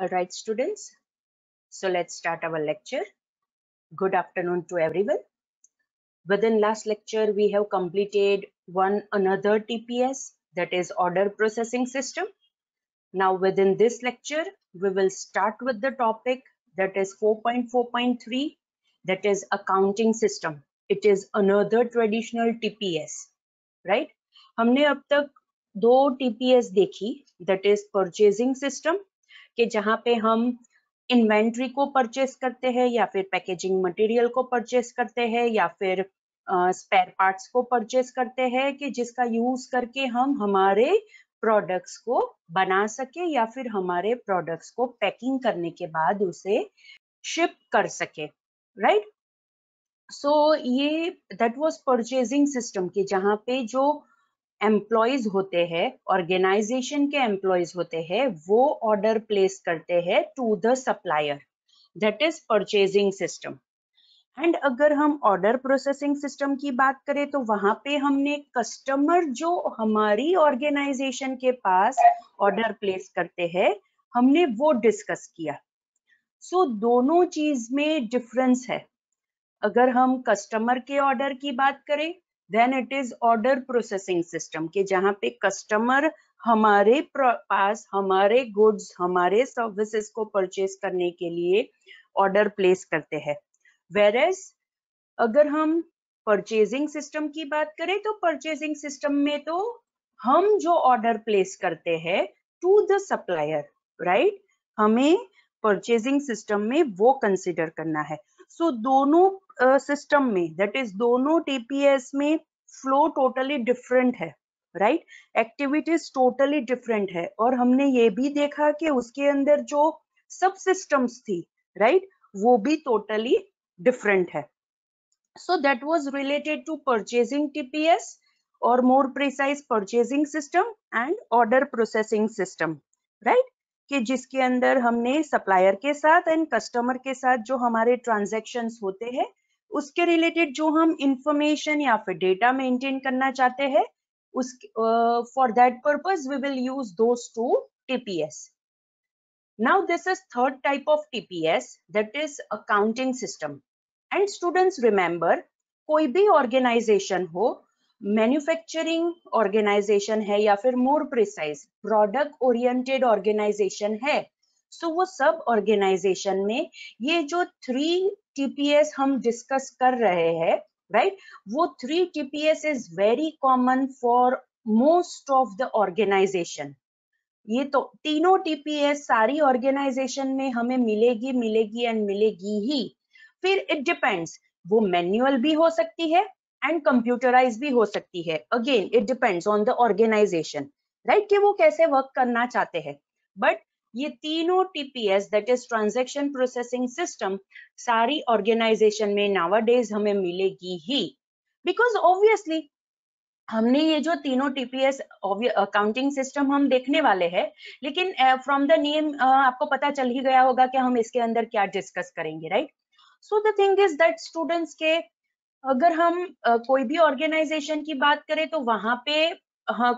All right, students. So let's start our lecture. Good afternoon to everyone. Within last lecture, we have completed one another TPS, that is order processing system. Now within this lecture, we will start with the topic that is 4.4.3, that is accounting system. It is another traditional TPS, right? हमने अब तक दो TPS देखी, that is purchasing system कि जहाँ पे हम inventory को परचेस करते हैं या फिर पैकेजिंग मटेरियल को परचेस करते हैं या फिर स्पेयर uh, पार्ट्स को परचेस करते हैं कि जिसका यूज करके हम हमारे प्रोडक्ट्स को बना सके या फिर हमारे प्रोडक्ट्स को पैकिंग करने के बाद उसे शिप कर सके राइट right? सो so, ये दैट वाज परचेजिंग सिस्टम के जहाँ पे जो एम्प्लॉयज होते हैं ऑर्गेनाइजेशन के एम्प्लॉयज होते हैं वो ऑर्डर प्लेस करते हैं to the supplier that is purchasing system and अगर हम ऑर्डर प्रोसेसिंग सिस्टम की बात करें तो वहां पे हमने कस्टमर जो हमारी ऑर्गेनाइजेशन के पास ऑर्डर प्लेस करते हैं हमने वो डिस्कस किया सो so, दोनों चीज में डिफरेंस है अगर हम कस्टमर के ऑर्डर की बात करें then it is order processing system के जहां पे कस्टमर हमारे पास हमारे गुड्स हमारे सर्विसेज को परचेज करने के लिए ऑर्डर प्लेस करते हैं वेर एज अगर हम परचेजिंग सिस्टम की बात करें तो परचेजिंग सिस्टम में तो हम जो ऑर्डर प्लेस करते हैं टू द सप्लायर राइट हमें परचेजिंग सिस्टम में वो कंसिडर करना है सो so, दोनों सिस्टम में दैट इज दोनों टीपीएस में फ्लो टोटली डिफरेंट है राइट एक्टिविटीज टोटली डिफरेंट है और हमने ये भी देखा कि उसके अंदर जो सब सिस्टम्स थी राइट right, वो भी टोटली डिफरेंट है so that was related to purchasing TPS और more precise purchasing system and order processing system right कि जिसके अंदर हमने सप्लायर के साथ एंड कस्टमर के साथ जो हमारे ट्रांजेक्शन होते हैं उसके रिलेटेड जो हम इंफॉर्मेशन या फिर डेटा मेंटेन करना चाहते हैं उस for that purpose we will use those two TPS now this is third type of tps that is accounting system and students remember कोई भी ऑर्गेनाइजेशन हो मैन्युफैक्चरिंग ऑर्गेनाइजेशन है या फिर more precise product oriented organisation है so so, वो सब organisation में ये जो थ्री टीपीएस हम डिस्कस कर रहे हैं राइट right? वो three TPS is very common for most of the organisation ये तो तीनों टीपीएस सारी ऑर्गेनाइजेशन में हमें मिलेगी मिलेगी एंड मिलेगी ही फिर इट डिपेंड्स वो मैन्युअल भी हो सकती है एंड कंप्यूटराइज भी हो सकती है again it depends on the organisation right कि वो कैसे वर्क करना चाहते हैं बट ये तीनों TPS that is transaction processing system सारी ऑर्गेनाइजेशन में नावा डेज हमें मिलेगी ही बिकॉज ऑब्वियसली हमने ये जो तीनों टीपीएस अकाउंटिंग सिस्टम हम देखने वाले हैं लेकिन फ्रॉम द नेम आपको पता चल ही गया होगा कि हम इसके अंदर क्या डिस्कस करेंगे right so the thing is that students के अगर हम uh, कोई भी ऑर्गेनाइजेशन की बात करें तो वहां पे हाँ,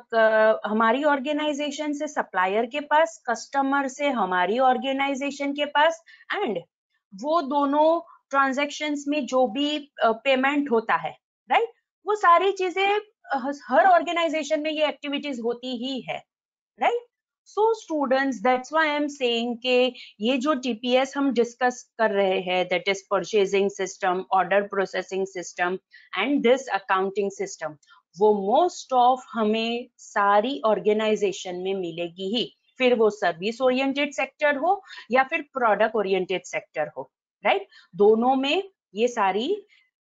हमारी ऑर्गेनाइजेशन से सप्लायर के पास कस्टमर से हमारी ऑर्गेनाइजेशन के पास एंड वो दोनों ट्रांजेक्शन में जो भी पेमेंट होता है राइट वो सारी चीजें हर ऑर्गेनाइजेशन में ये एक्टिविटीज होती ही है right so students that's why I am saying के ये जो टीपीएस हम डिस्कस कर रहे हैं that is purchasing system order processing system and this accounting system वो मोस्ट ऑफ हमें सारी ऑर्गेनाइजेशन में मिलेगी ही फिर वो सर्विस ओरिएंटेड सेक्टर हो या फिर प्रोडक्ट ओरिएंटेड सेक्टर हो राइट right? दोनों में ये सारी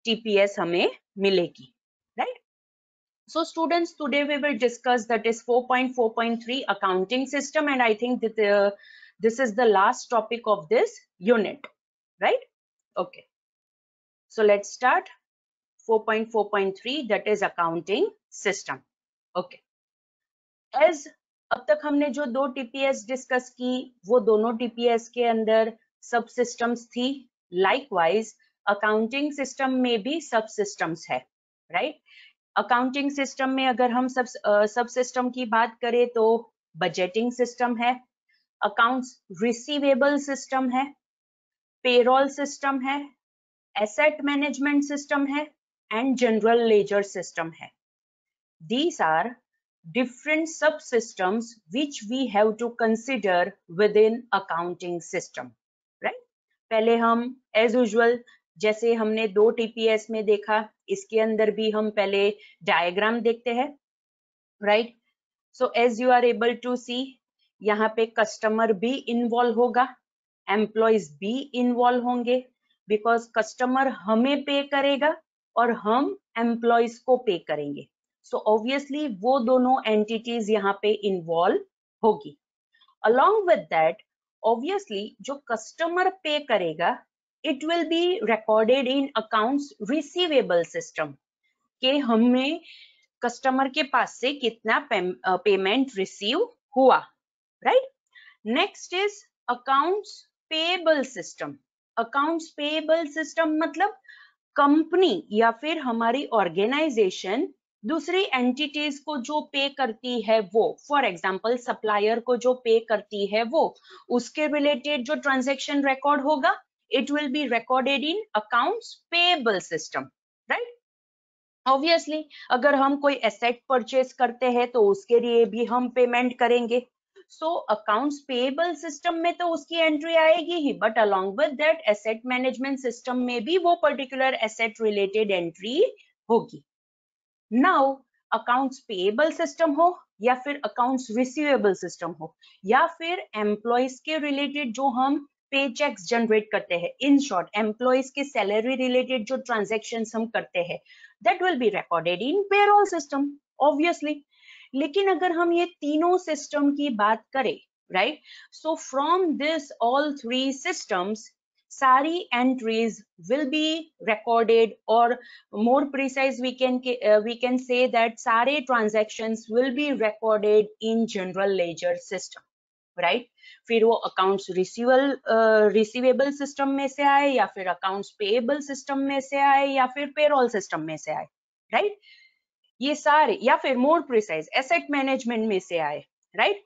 टीपीएस हमें मिलेगी right so students today we will discuss that is 4.4.3 accounting system and I think this is the last topic of this unit right okay so let's start 4.4.3 that is accounting system okay as अब तक हमने जो दो TPS discuss की वो दोनों TPS के अंदर सब सिस्टम्स थी लाइकवाइज अकाउंटिंग सिस्टम में भी सब सिस्टम्स है राइट अकाउंटिंग सिस्टम में अगर हम सब सब सिस्टम की बात करें तो बजटिंग सिस्टम है अकाउंट्स रिसीवेबल सिस्टम है पेरोल सिस्टम है एसेट मैनेजमेंट सिस्टम है एंड जनरल लेजर सिस्टम है these are different sub system which we have to consider within accounting system right पहले हम एज यूजल जैसे हमने दो टीपीएस में देखा इसके अंदर भी हम पहले डायग्राम देखते हैं right so as you are able to see यहाँ पे कस्टमर भी इन्वॉल्व होगा एम्प्लॉयज भी इन्वॉल्व होंगे बिकॉज कस्टमर हमें पे करेगा और हम एम्प्लॉयज को पे करेंगे सो so ऑब्वियसली वो दोनों एंटिटीज यहाँ पे इन्वॉल्व होगी अलॉन्ग विद दैट ऑब्वियसली जो कस्टमर पे करेगा it will be recorded in accounts receivable system के हमें कस्टमर के पास से कितना पेमेंट रिसीव uh, हुआ right next is accounts payable system accounts payable system मतलब कंपनी या फिर हमारी ऑर्गेनाइजेशन दूसरी एंटिटीज को जो पे करती है वो फॉर एग्जाम्पल सप्लायर को जो पे करती है वो उसके रिलेटेड जो ट्रांजेक्शन रिकॉर्ड होगा it will be recorded in accounts payable system right obviously अगर हम कोई एसेट परचेज करते हैं तो उसके लिए भी हम पेमेंट करेंगे सो अकाउंट्स पेएबल सिस्टम में तो उसकी एंट्री आएगी ही but along with that asset management system में भी वो पर्टिकुलर एसेट रिलेटेड एंट्री होगी नाउ अकाउंट्स पेएबल सिस्टम हो या फिर अकाउंट्स रिसीवेबल सिस्टम हो या फिर एम्प्लॉयज के रिलेटेड जो हम पे चेक्स जनरेट करते हैं इन शॉर्ट एम्प्लॉयज के सैलरी रिलेटेड जो ट्रांजेक्शन हम करते हैं that will be recorded in payroll system obviously लेकिन अगर हम ये तीनों सिस्टम की बात करें right so from this all three systems सारी एंट्रीज विल बी रिकॉर्डेड और more precise we can we can say that सारे transactions will be recorded in general ledger system right फिर वो अकाउंट्स रिसीवल रिसीवेबल सिस्टम में से आए या फिर अकाउंट्स पेएबल सिस्टम में से आए या फिर पेरोल सिस्टम में से आए राइट right? ये सारे या फिर मोर प्रिसाइज एसेट मैनेजमेंट में से आए राइट right?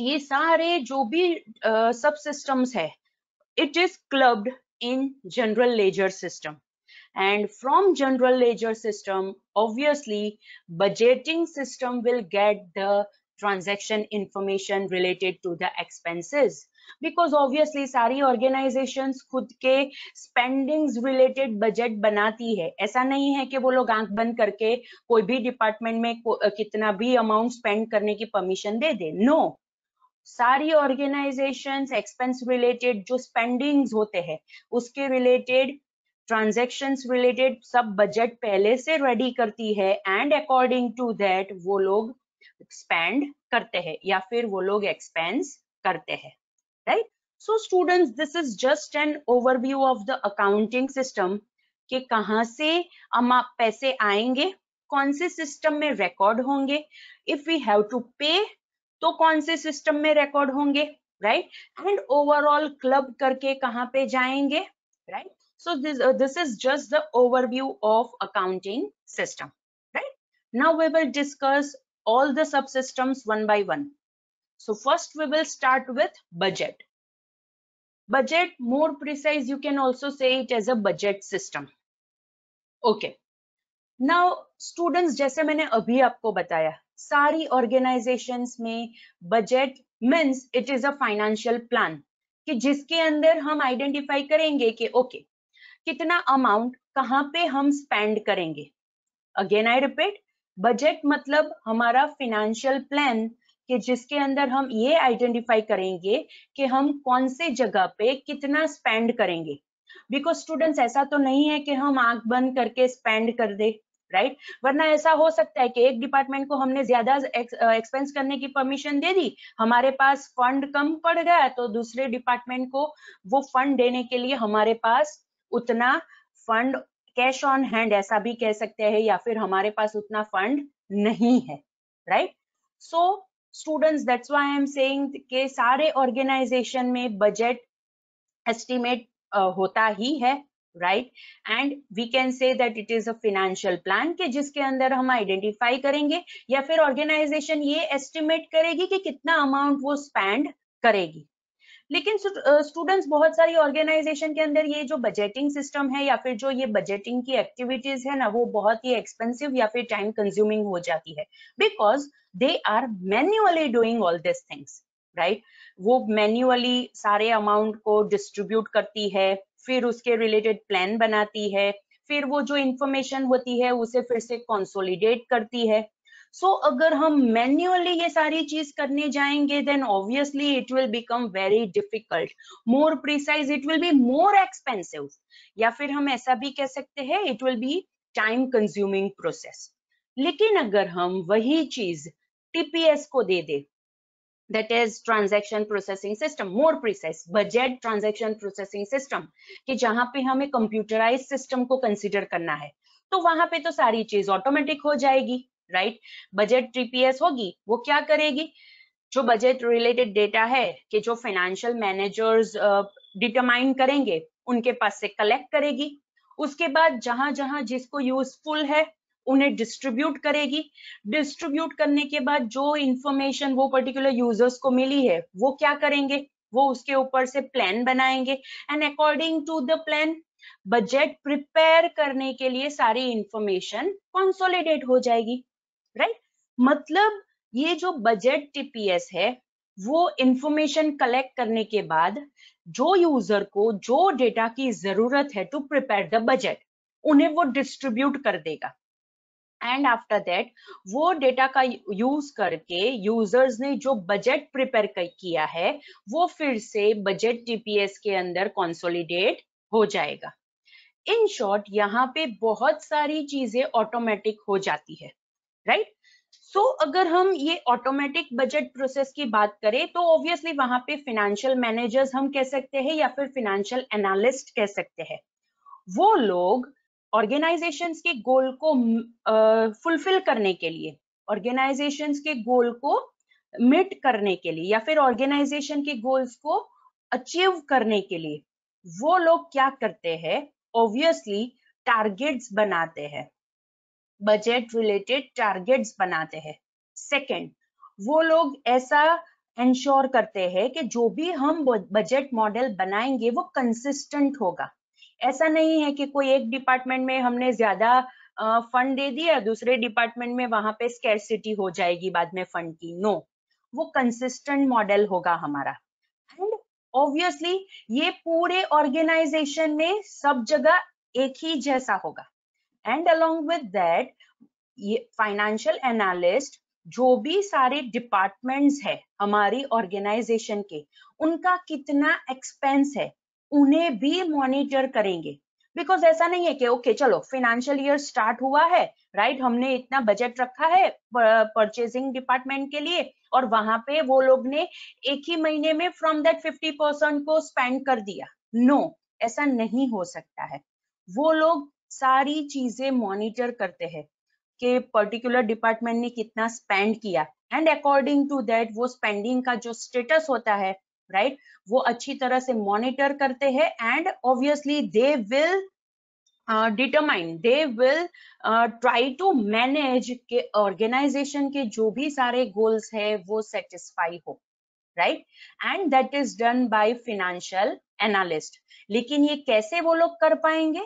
ये सारे जो भी सब uh, सिस्टम्स है it is clubbed in general ledger system and from general ledger system obviously budgeting system will get the transaction information related to the expenses because obviously सारी organisation खुद के spendings related budget बनाती है ऐसा नहीं है कि वो लोग आंख बंद करके कोई भी डिपार्टमेंट में कितना भी अमाउंट स्पेंड करने की परमिशन दे दे नो no. सारी ऑर्गेनाइजेशन एक्सपेंस रिलेटेड जो स्पेंडिंग्स होते हैं उसके रिलेटेड ट्रांजेक्शन रिलेटेड सब बजट पहले से रेडी करती है एंड अकॉर्डिंग टू दैट वो लोग स्पेंड करते हैं या फिर वो लोग एक्सपेंस करते हैं right so students this is just an overview of the accounting system कि कहाँ से हम आप पैसे आएंगे कौन से सिस्टम में रिकॉर्ड होंगे इफ वी हैव टू पे तो कौन से सिस्टम में रिकॉर्ड होंगे राइट एंड ओवरऑल क्लब करके कहाँ पे जाएंगे right so this uh, this is just the overview of accounting system right now we will discuss all the subsystems one by one So first we will start with budget. Budget, more precise, you can also say it as a budget system. Okay. Now students, जैसे मैंने अभी आपको बताया सारी organisations में budget means it is a financial plan कि जिसके अंदर हम आइडेंटिफाई करेंगे कि ओके okay, कितना अमाउंट कहाँ पे हम स्पेंड करेंगे अगेन आई रिपीट बजट मतलब हमारा फिनेंशियल प्लान कि जिसके अंदर हम ये आइडेंटिफाई करेंगे कि हम कौन से जगह पे कितना स्पेंड करेंगे बिकॉज स्टूडेंट्स ऐसा तो नहीं है कि हम आंख बंद करके स्पेंड कर दे राइट right? वरना ऐसा हो सकता है कि एक डिपार्टमेंट को हमने ज्यादा एक्सपेंस करने की परमिशन दे दी हमारे पास फंड कम पड़ गया तो दूसरे डिपार्टमेंट को वो फंड देने के लिए हमारे पास उतना फंड कैश ऑन हैंड ऐसा भी कह सकते हैं या फिर हमारे पास उतना फंड नहीं है right right? So so, students that's why I am saying के सारे ऑर्गेनाइजेशन में बजट एस्टिमेट होता ही है right and we can say that it is a financial plan के जिसके अंदर हम आइडेंटिफाई करेंगे या फिर ऑर्गेनाइजेशन ये एस्टिमेट करेगी कि कितना अमाउंट वो स्पेंड करेगी लेकिन स्टूडेंट्स बहुत सारी ऑर्गेनाइजेशन के अंदर ये जो बजटिंग सिस्टम है या फिर जो ये बजटिंग की एक्टिविटीज है ना वो बहुत ही एक्सपेंसिव या फिर टाइम कंज्यूमिंग हो जाती है because they are manually doing all this things right वो मैन्युअली सारे अमाउंट को डिस्ट्रीब्यूट करती है फिर उसके रिलेटेड प्लान बनाती है फिर वो जो इंफॉर्मेशन होती है उसे फिर से कॉन्सोलिडेट करती है सो so, अगर हम मैन्युअली ये सारी चीज करने जाएंगे then obviously it will become very difficult more precise it will be more expensive या फिर हम ऐसा भी कह सकते हैं it will be time consuming process लेकिन अगर हम वही चीज टीपीएस को दे दे that is transaction processing system more precise budget transaction processing system कि जहां पे हमें computerized system को consider करना है तो वहां पे तो सारी चीज automatic हो जाएगी राइट बजट ट्रीपीएस होगी वो क्या करेगी जो बजट रिलेटेड डेटा है कि जो फाइनेंशियल मैनेजर्स डिटरमाइन करेंगे उनके पास से कलेक्ट करेगी उसके बाद जहां जहां जिसको यूजफुल है उन्हें डिस्ट्रीब्यूट करेगी डिस्ट्रीब्यूट करने के बाद जो इंफॉर्मेशन वो पर्टिकुलर यूजर्स को मिली है वो क्या करेंगे वो उसके ऊपर से प्लान बनाएंगे and according to the plan budget prepare करने के लिए सारी इंफॉर्मेशन कंसोलिडेट हो जाएगी राइट मतलब ये जो बजट टीपीएस है वो इंफॉर्मेशन कलेक्ट करने के बाद जो यूजर को जो डेटा की जरूरत है टू प्रिपेयर द बजट उन्हें वो डिस्ट्रीब्यूट कर देगा एंड आफ्टर दैट वो डेटा का यूज करके यूजर्स ने जो बजट प्रिपेयर किया है वो फिर से बजट टीपीएस के अंदर कंसोलिडेट हो जाएगा इन शॉर्ट यहाँ पे बहुत सारी चीजें ऑटोमेटिक हो जाती है राइट सो so, अगर हम ये ऑटोमेटिक बजट प्रोसेस की बात करें तो ऑब्वियसली वहां पे फिनेंशियल मैनेजर्स हम कह सकते हैं या फिर फिनेंशियल एनालिस्ट कह सकते हैं वो लोग ऑर्गेनाइजेशन के गोल को फुलफिल uh, करने के लिए ऑर्गेनाइजेशन के गोल को मिट करने के लिए या फिर ऑर्गेनाइजेशन के गोल्स को अचीव करने के लिए वो लोग क्या करते हैं ऑब्वियसली टारगेट्स बनाते हैं बजट रिलेटेड टारगेट्स बनाते हैं सेकंड वो लोग ऐसा इंश्योर करते हैं कि जो भी हम बजट मॉडल बनाएंगे वो कंसिस्टेंट होगा ऐसा नहीं है कि कोई एक डिपार्टमेंट में हमने ज्यादा फंड दे दिया दूसरे डिपार्टमेंट में वहां पे स्कैरसिटी हो जाएगी बाद में फंड की नो no. वो कंसिस्टेंट मॉडल होगा हमारा एंड ऑब्वियसली ये पूरे ऑर्गेनाइजेशन में सब जगह एक ही जैसा होगा and along with that financial analyst जो भी सारे डिपार्टमेंट्स है हमारी ऑर्गेनाइजेशन के उनका कितना एक्सपेंस है उन्हें भी मॉनिटर करेंगे बिकॉज ऐसा नहीं है कि ओके चलो फाइनेंशियल ईयर स्टार्ट हुआ है राइट right? हमने इतना बजट रखा है परचेजिंग डिपार्टमेंट के लिए और वहां पे वो लोग ने एक ही महीने में फ्रॉम दैट फिफ्टी परसेंट को स्पेंड कर दिया नो no, ऐसा नहीं हो सकता है वो लोग सारी चीजें मॉनिटर करते हैं कि पर्टिकुलर डिपार्टमेंट ने कितना स्पेंड किया एंड अकॉर्डिंग टू दैट वो स्पेंडिंग का जो स्टेटस होता है राइट right? वो अच्छी तरह से मॉनिटर करते हैं and obviously they will determine they will try to manage के ऑर्गेनाइजेशन के जो भी सारे गोल्स है वो सेटिस्फाई हो right and that is done by financial analyst लेकिन ये कैसे वो लोग कर पाएंगे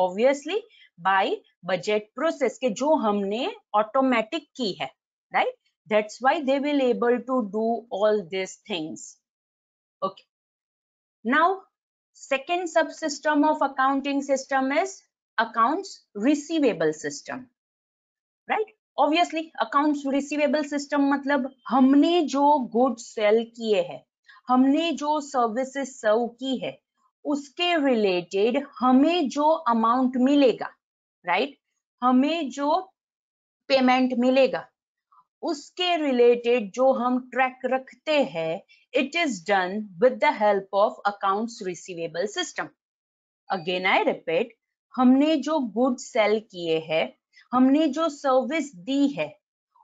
ऑब्वियसली बाय बजट प्रोसेस के जो हमने ऑटोमेटिक की है right that's why they will able to do all this things okay now second sub system of accounting system is account receivable system right obviously account receivable system मतलब हमने जो good cell किए हैं हमने जो services सर्व की है उसके रिलेटेड हमें जो अमाउंट मिलेगा राइट right? हमें जो पेमेंट मिलेगा उसके रिलेटेड जो हम ट्रैक रखते हैं it is done with the help of accounts receivable system again I repeat हमने जो गुड सेल किए हैं हमने जो सर्विस दी है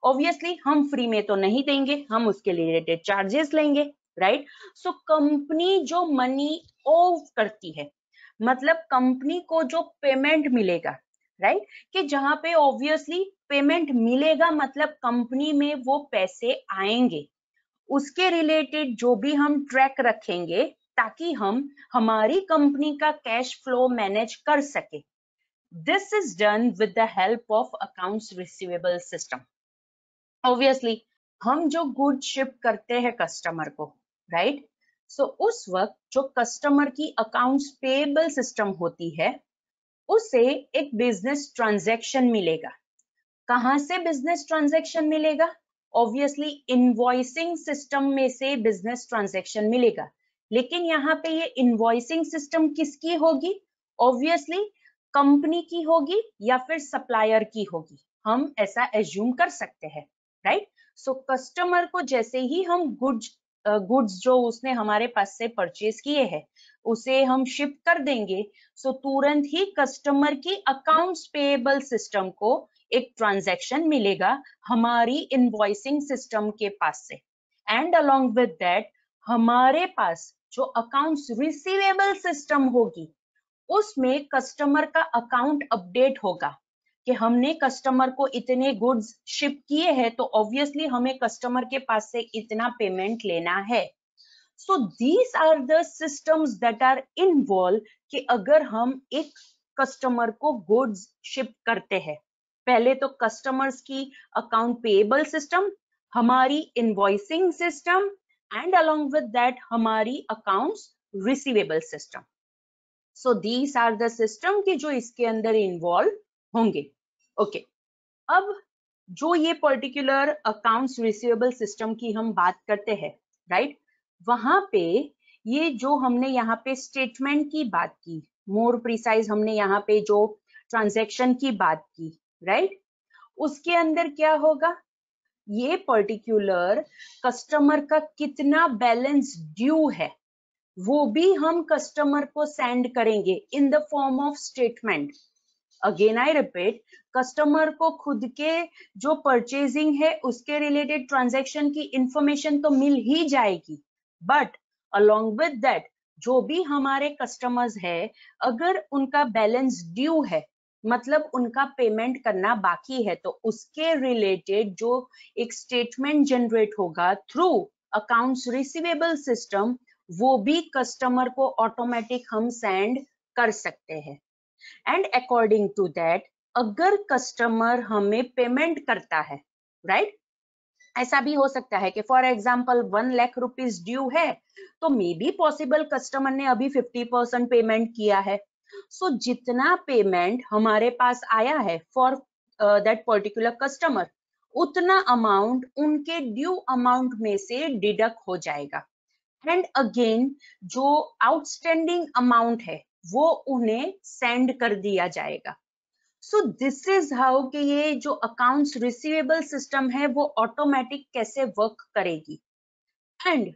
ऑब्वियसली हम फ्री में तो नहीं देंगे हम उसके रिलेटेड चार्जेस लेंगे राइट सो कंपनी जो मनी ओव करती है मतलब कंपनी को जो पेमेंट मिलेगा राइट right? कि जहां पे ऑब्वियसली पेमेंट मिलेगा मतलब कंपनी में वो पैसे आएंगे उसके रिलेटेड जो भी हम ट्रैक रखेंगे ताकि हम हमारी कंपनी का कैश फ्लो मैनेज कर सके this is done with the help of accounts receivable system obviously हम जो गुड शिप करते हैं कस्टमर को राइट सो उस वक्त जो कस्टमर की अकाउंट्स पेबल सिस्टम होती है उसे एक बिजनेस ट्रांजैक्शन मिलेगा कहां से बिजनेस ट्रांजैक्शन मिलेगा ऑब्वियसली इनवॉइसिंग सिस्टम में से बिजनेस ट्रांजैक्शन मिलेगा लेकिन यहाँ पे ये इनवॉइसिंग सिस्टम किसकी होगी ऑब्वियसली कंपनी की होगी या फिर सप्लायर की होगी हम ऐसा एज्यूम कर सकते हैं राइट सो कस्टमर को जैसे ही हम गुड्स गुड्स जो उसने हमारे पास से परचेज किए हैं उसे हम शिप कर देंगे सो तुरंत ही कस्टमर की अकाउंट्स पेएबल सिस्टम को एक ट्रांजैक्शन मिलेगा हमारी इनवॉइसिंग सिस्टम के पास से एंड अलोंग विद दैट हमारे पास जो अकाउंट्स रिसीवेबल सिस्टम होगी उसमें कस्टमर का अकाउंट अपडेट होगा कि हमने कस्टमर को इतने गुड्स शिप किए हैं तो ऑब्वियसली हमें कस्टमर के पास से इतना पेमेंट लेना है so these are the systems that are involve कि अगर हम एक कस्टमर को गुड्स शिप करते हैं पहले तो कस्टमर्स की अकाउंट पेएबल सिस्टम हमारी invoicing system and along with that हमारी accounts receivable system so these are the system के जो इसके अंदर इन्वॉल्व होंगे ओके अब जो ये पर्टिकुलर अकाउंट्स रिसीवेबल सिस्टम की हम बात करते हैं राइट वहां पे ये जो हमने यहाँ पे स्टेटमेंट की बात की मोर प्रिसाइज हमने यहाँ पे जो ट्रांजेक्शन की बात की राइट उसके अंदर क्या होगा ये पर्टिकुलर कस्टमर का कितना बैलेंस ड्यू है वो भी हम कस्टमर को सेंड करेंगे in the form of statement again I repeat customer को खुद के जो परचेजिंग है उसके रिलेटेड ट्रांजेक्शन की इंफॉर्मेशन तो मिल ही जाएगी बट अलोंग विद दैट जो भी हमारे कस्टमर्स है अगर उनका बैलेंस ड्यू है मतलब उनका पेमेंट करना बाकी है तो उसके रिलेटेड जो एक स्टेटमेंट जनरेट होगा थ्रू अकाउंट्स रिसीवेबल सिस्टम वो भी कस्टमर को ऑटोमेटिक हम सेंड कर सकते हैं एंड अकॉर्डिंग टू दैट अगर कस्टमर हमें पेमेंट करता है राइट right? ऐसा भी हो सकता है कि for example one lakh rupees due है तो मे बी पॉसिबल कस्टमर ने अभी फिफ्टी परसेंट पेमेंट किया है सो so, जितना पेमेंट हमारे पास आया है फॉर दैट पर्टिकुलर कस्टमर उतना अमाउंट उनके ड्यू अमाउंट में से डिडक्ट हो जाएगा एंड अगेन जो आउटस्टैंडिंग अमाउंट है वो उन्हें सेंड कर दिया जाएगा सो दिस इज हाउ कि ये जो अकाउंट्स रिसीवेबल सिस्टम है वो ऑटोमेटिक कैसे वर्क करेगी and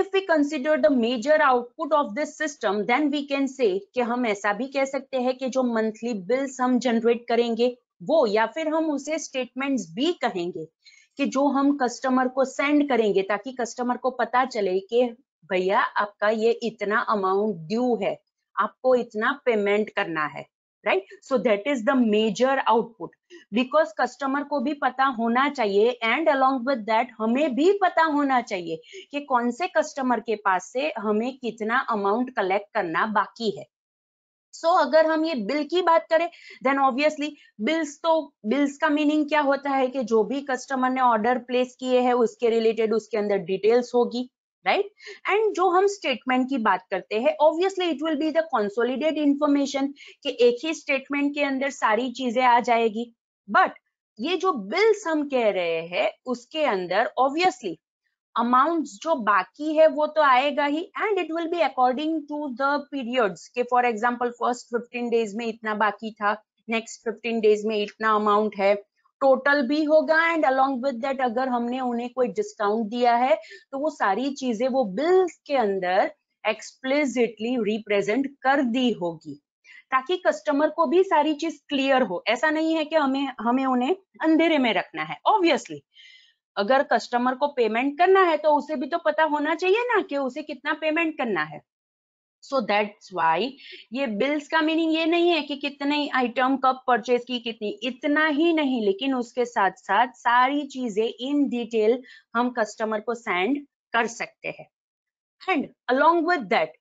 if we consider the major output of this system then we can say कि हम ऐसा भी कह सकते हैं कि जो मंथली बिल्स हम जनरेट करेंगे वो या फिर हम उसे स्टेटमेंट्स भी कहेंगे कि जो हम कस्टमर को सेंड करेंगे ताकि कस्टमर को पता चले कि भैया आपका ये इतना अमाउंट ड्यू है आपको इतना पेमेंट करना है right so that is the major output because customer को भी पता होना चाहिए एंड अलोंग विद दैट हमें भी पता होना चाहिए कि कौन से कस्टमर के पास से हमें कितना अमाउंट कलेक्ट करना बाकी है सो so, अगर हम ये बिल की बात करें देन ऑब्वियसली बिल्स तो बिल्स का मीनिंग क्या होता है कि जो भी कस्टमर ने ऑर्डर प्लेस किए हैं उसके रिलेटेड उसके अंदर डिटेल्स होगी राइट एंड जो हम स्टेटमेंट की बात करते हैं obviously it will be the consolidate information कि एक ही स्टेटमेंट के अंदर सारी चीजें आ जाएगी बट ये जो बिल्स हम कह रहे हैं उसके अंदर ऑब्वियसली अमाउंट जो बाकी है वो तो आएगा ही and it will be according to the periods के फॉर एग्जांपल फर्स्ट 15 डेज में इतना बाकी था नेक्स्ट 15 डेज में इतना अमाउंट है टोटल भी होगा एंड अलोंग विद दैट अगर हमने उन्हें कोई डिस्काउंट दिया है तो वो सारी चीजें वो बिल्स के अंदर एक्सप्लिसिटली रिप्रेजेंट कर दी होगी ताकि कस्टमर को भी सारी चीज क्लियर हो ऐसा नहीं है कि हमें हमें उन्हें अंधेरे में रखना है ऑब्वियसली अगर कस्टमर को पेमेंट करना है तो उसे भी तो पता होना चाहिए ना कि उसे कितना पेमेंट करना है सो दैट्स वाई ये बिल्स का मीनिंग ये नहीं है कि कितने आइटम कब परचेज की कितनी इतना ही नहीं लेकिन उसके साथ साथ सारी चीजें इन डिटेल हम कस्टमर को सेंड कर सकते हैं एंड अलोंग विद दैट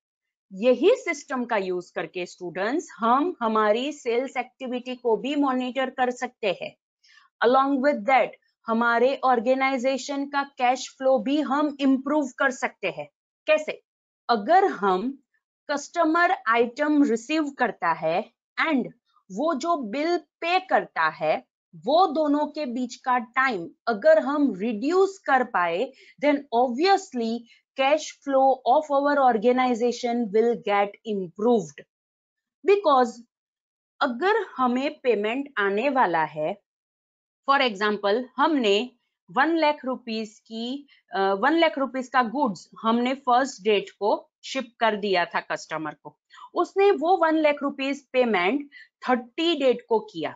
यही सिस्टम का यूज करके स्टूडेंट्स हम हमारी सेल्स एक्टिविटी को भी मॉनिटर कर सकते हैं अलोंग विद दैट हमारे ऑर्गेनाइजेशन का कैश फ्लो भी हम इम्प्रूव कर सकते हैं कैसे अगर हम कस्टमर आइटम रिसीव करता है एंड वो जो बिल पे करता है वो दोनों के बीच का टाइम अगर हम रिड्यूस कर पाए then obviously cash flow of our organization will get improved because अगर हमें पेमेंट आने वाला है फॉर एग्जाम्पल हमने वन लाख रुपीज की वन लाख रुपीज का गुड्स हमने फर्स्ट डेट को शिप कर दिया था कस्टमर को उसने वो one lakh rupees payment thirty date को किया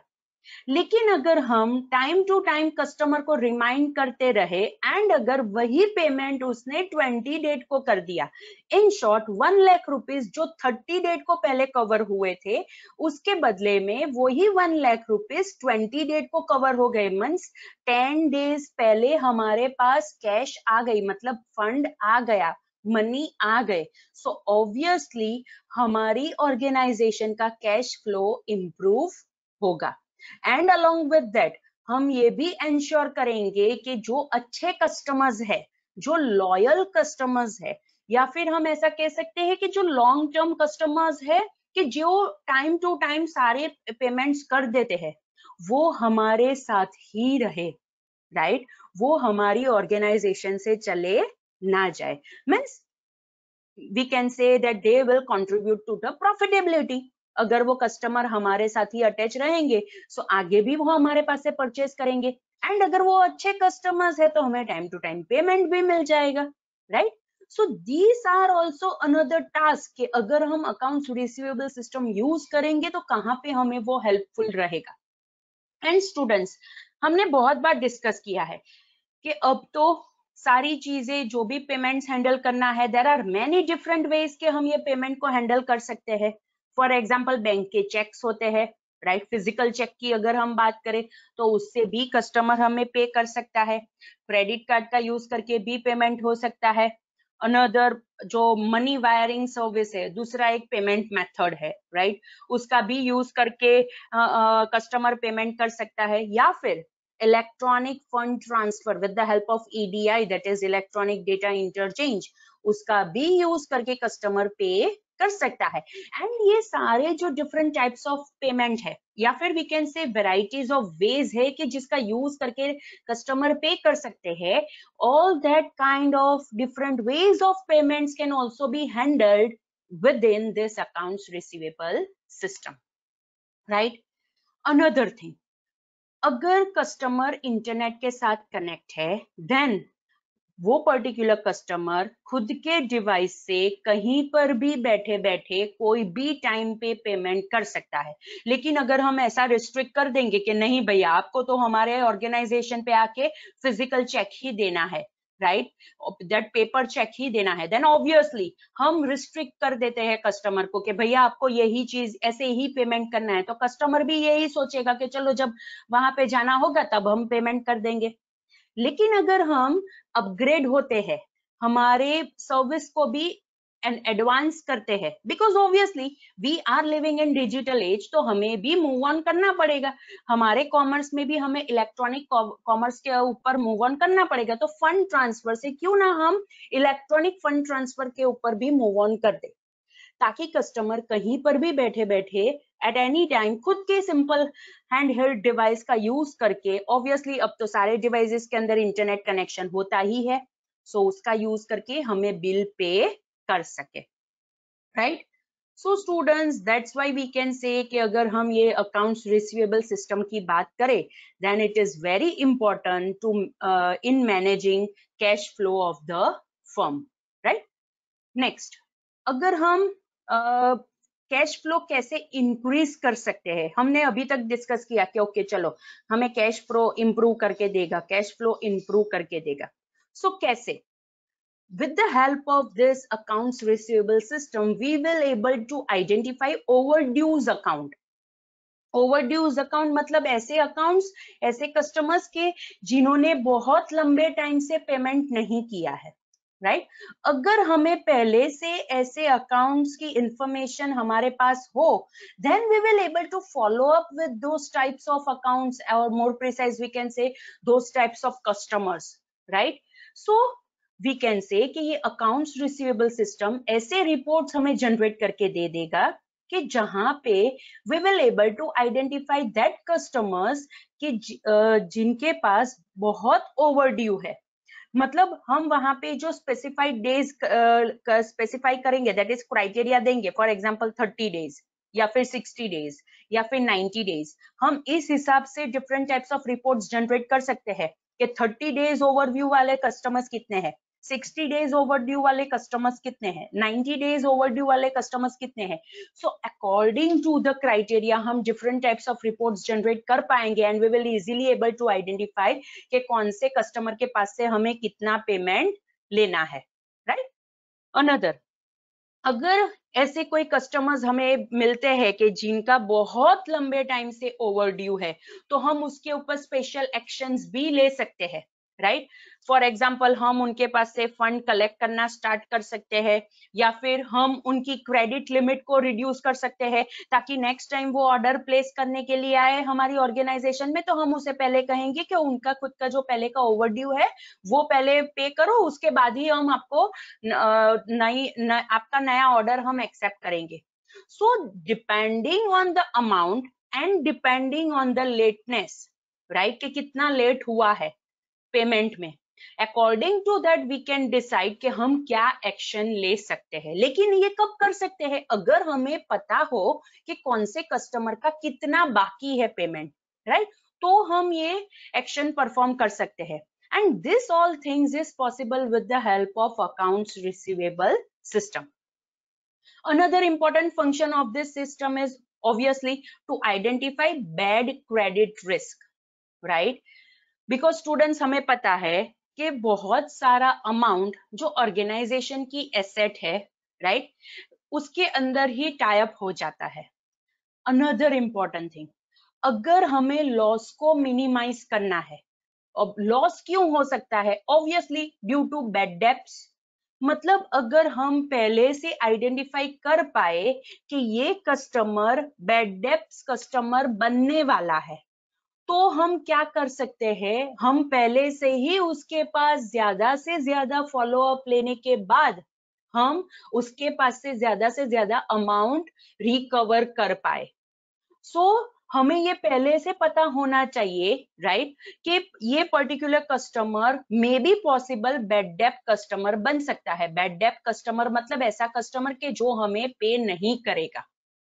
लेकिन अगर हम टाइम टू टाइम कस्टमर को रिमाइंड करते रहे एंड अगर वही पेमेंट उसने ट्वेंटी डेट को कर दिया in short one lakh rupees जो थर्टी डेट को पहले कवर हुए थे उसके बदले में वही one lakh rupees twenty date को कवर हो गए मंथ्स टेन डेज पहले हमारे पास कैश आ गई मतलब फंड आ गया मनी आ गए सो so ऑब्वियसली हमारी ऑर्गेनाइजेशन का कैश फ्लो इम्प्रूव होगा एंड अलोंग विद दैट हम ये भी इंश्योर करेंगे कि जो अच्छे कस्टमर्स है जो लॉयल कस्टमर्स है या फिर हम ऐसा कह सकते हैं कि जो लॉन्ग टर्म कस्टमर्स है कि जो टाइम टू टाइम सारे पेमेंट्स कर देते हैं वो हमारे साथ ही रहे राइट right? वो हमारी ऑर्गेनाइजेशन से चले ना जाए means we can say that they will contribute to the profitability अगर वो कस्टमर हमारे साथ ही अटैच रहेंगे सो आगे भी वो हमारे पास से परचेज करेंगे एंड अगर वो अच्छे कस्टमर्स है तो हमें टाइम टू टाइम पेमेंट भी मिल जाएगा right so these are also another task कि अगर हम अकाउंट्स रिसीवेबल सिस्टम यूज करेंगे तो कहाँ पे हमें वो हेल्पफुल रहेगा एंड स्टूडेंट्स हमने बहुत बार डिस्कस किया है कि अब तो सारी चीजें जो भी पेमेंट्स हैंडल करना है there are many different ways के हम ये पेमेंट को हैंडल कर सकते हैं फॉर एग्जाम्पल बैंक के चेक्स होते हैं राइट फिजिकल चेक की अगर हम बात करें तो उससे भी कस्टमर हमें पे कर सकता है क्रेडिट कार्ड का यूज करके भी पेमेंट हो सकता है अनदर जो मनी वायरिंग सर्विस है दूसरा एक पेमेंट मेथड है राइट right? उसका भी यूज करके कस्टमर पेमेंट कर सकता है या फिर electronic fund transfer with the help of EDI that is electronic data interchange उसका भी यूज करके कस्टमर पे कर सकता है एंड ये सारे जो डिफरेंट टाइप्स ऑफ पेमेंट है या फिर we can say varieties of ways है कि जिसका यूज करके कस्टमर पे कर सकते हैं all that kind of different ways of payments can also be handled within this account receivable system right another thing अगर कस्टमर इंटरनेट के साथ कनेक्ट है देन वो पर्टिकुलर कस्टमर खुद के डिवाइस से कहीं पर भी बैठे बैठे कोई भी टाइम पे पेमेंट कर सकता है लेकिन अगर हम ऐसा रिस्ट्रिक्ट कर देंगे कि नहीं भैया आपको तो हमारे ऑर्गेनाइजेशन पे आके फिजिकल चेक ही देना है राइट दैट पेपर चेक ही देना है देन ऑब्वियसली हम रिस्ट्रिक्ट कर देते हैं कस्टमर को कि भैया आपको यही चीज ऐसे ही पेमेंट करना है तो कस्टमर भी यही सोचेगा कि चलो जब वहां पे जाना होगा तब हम पेमेंट कर देंगे लेकिन अगर हम अपग्रेड होते हैं हमारे सर्विस को भी एंड एडवांस करते हैं because obviously we are living in digital age तो हमें भी मूव ऑन करना पड़ेगा हमारे कॉमर्स में भी हमें इलेक्ट्रॉनिक कॉमर्स के ऊपर मूव ऑन करना पड़ेगा तो फंड ट्रांसफर से क्यों ना हम इलेक्ट्रॉनिक फंड ट्रांसफर के ऊपर भी मूव ऑन कर दे ताकि कस्टमर कहीं पर भी बैठे बैठे एट एनी टाइम खुद के सिंपल हैंड हेल्ड डिवाइस का यूज करके ऑब्वियसली अब तो सारे डिवाइसेस के अंदर इंटरनेट कनेक्शन होता ही है सो so उसका यूज करके हमें बिल पे कर सके right so students that's why we can say अगर हम ये अकाउंट रिसीवेबल सिस्टम की बात करें then it is very important to in managing cash flow of the firm right next अगर हम uh, कैश फ्लो कैसे इंक्रीज कर सकते हैं हमने अभी तक डिस्कस किया कि ओके चलो हमें कैश फ्लो इंप्रूव करके देगा कैश फ्लो इंप्रूव करके देगा सो so, कैसे with the help of this accounts receivable system we will able to identify overdues account overdues account मतलब ऐसे अकाउंट्स ऐसे कस्टमर्स के जिन्होंने बहुत लंबे टाइम से पेमेंट नहीं किया है राइट right? अगर हमें पहले से ऐसे अकाउंट्स की इंफॉर्मेशन हमारे पास हो then we will able to follow up with those types of accounts और more precise we can say those types of customers right so we can say कि ये अकाउंट्स रिसीवेबल सिस्टम ऐसे reports हमें generate करके दे देगा कि जहां पे we will able to identify that customers कि जिनके पास बहुत ओवरड्यू है मतलब हम वहां पे जो स्पेसिफाइड डेज स्पेसिफाई करेंगे दैट इज क्राइटेरिया देंगे फॉर एग्जाम्पल थर्टी डेज या फिर 60 डेज या फिर 90 डेज हम इस हिसाब से different types of reports generate कर सकते हैं कि 30 डेज ओवरव्यू वाले कस्टमर्स कितने हैं 60 डेज ओवर ड्यू वाले कस्टमर्स कितने हैं 90 डेज ओवर ड्यू वाले कस्टमर्स कितने हैं so according to the criteria हम different types of reports generate कर पाएंगे and we will easily able to identify कि कौन से कस्टमर के पास से हमें कितना पेमेंट लेना है राइट अनदर अगर ऐसे कोई कस्टमर्स हमें मिलते हैं कि जिनका बहुत लंबे टाइम से ओवरड्यू है तो हम उसके ऊपर स्पेशल एक्शंस भी ले सकते हैं राइट फॉर एग्जाम्पल हम उनके पास से फंड कलेक्ट करना स्टार्ट कर सकते हैं या फिर हम उनकी क्रेडिट लिमिट को रिड्यूस कर सकते हैं ताकि नेक्स्ट टाइम वो ऑर्डर प्लेस करने के लिए आए हमारी ऑर्गेनाइजेशन में तो हम उसे पहले कहेंगे कि उनका खुद का जो पहले का ओवरड्यू है वो पहले पे करो उसके बाद ही हम आपको नई आपका नया ऑर्डर हम एक्सेप्ट करेंगे so depending on the amount and depending on the lateness right कि कितना लेट हुआ है पेमेंट में according to that we can decide कि हम क्या एक्शन ले सकते हैं लेकिन ये कब कर सकते हैं अगर हमें पता हो कि कौन से कस्टमर का कितना बाकी है पेमेंट राइट right? तो हम ये एक्शन परफॉर्म कर सकते हैं and this all things is possible with the help of accounts receivable system important function of this system is obviously to identify bad credit risk right right because students हमें पता है कि बहुत सारा amount जो ऑर्गेनाइजेशन की asset है right right? उसके अंदर ही टाइप हो जाता है अनदर इंपॉर्टेंट थिंग अगर हमें लॉस को मिनिमाइज करना है अब लॉस क्यों हो सकता है obviously due to bad debts मतलब अगर हम पहले से आइडेंटिफाई कर पाए कि ये कस्टमर बैड डेप्स कस्टमर बनने वाला है तो हम क्या कर सकते हैं हम पहले से ही उसके पास ज्यादा से ज्यादा फॉलो अप लेने के बाद हम उसके पास से ज्यादा से ज्यादा अमाउंट रिकवर कर पाए सो so, हमें ये पहले से पता होना चाहिए राइट right? कि ये particular customer may be possible bad debt customer बन सकता है बेड डेप कस्टमर मतलब ऐसा कस्टमर के जो हमें पे नहीं करेगा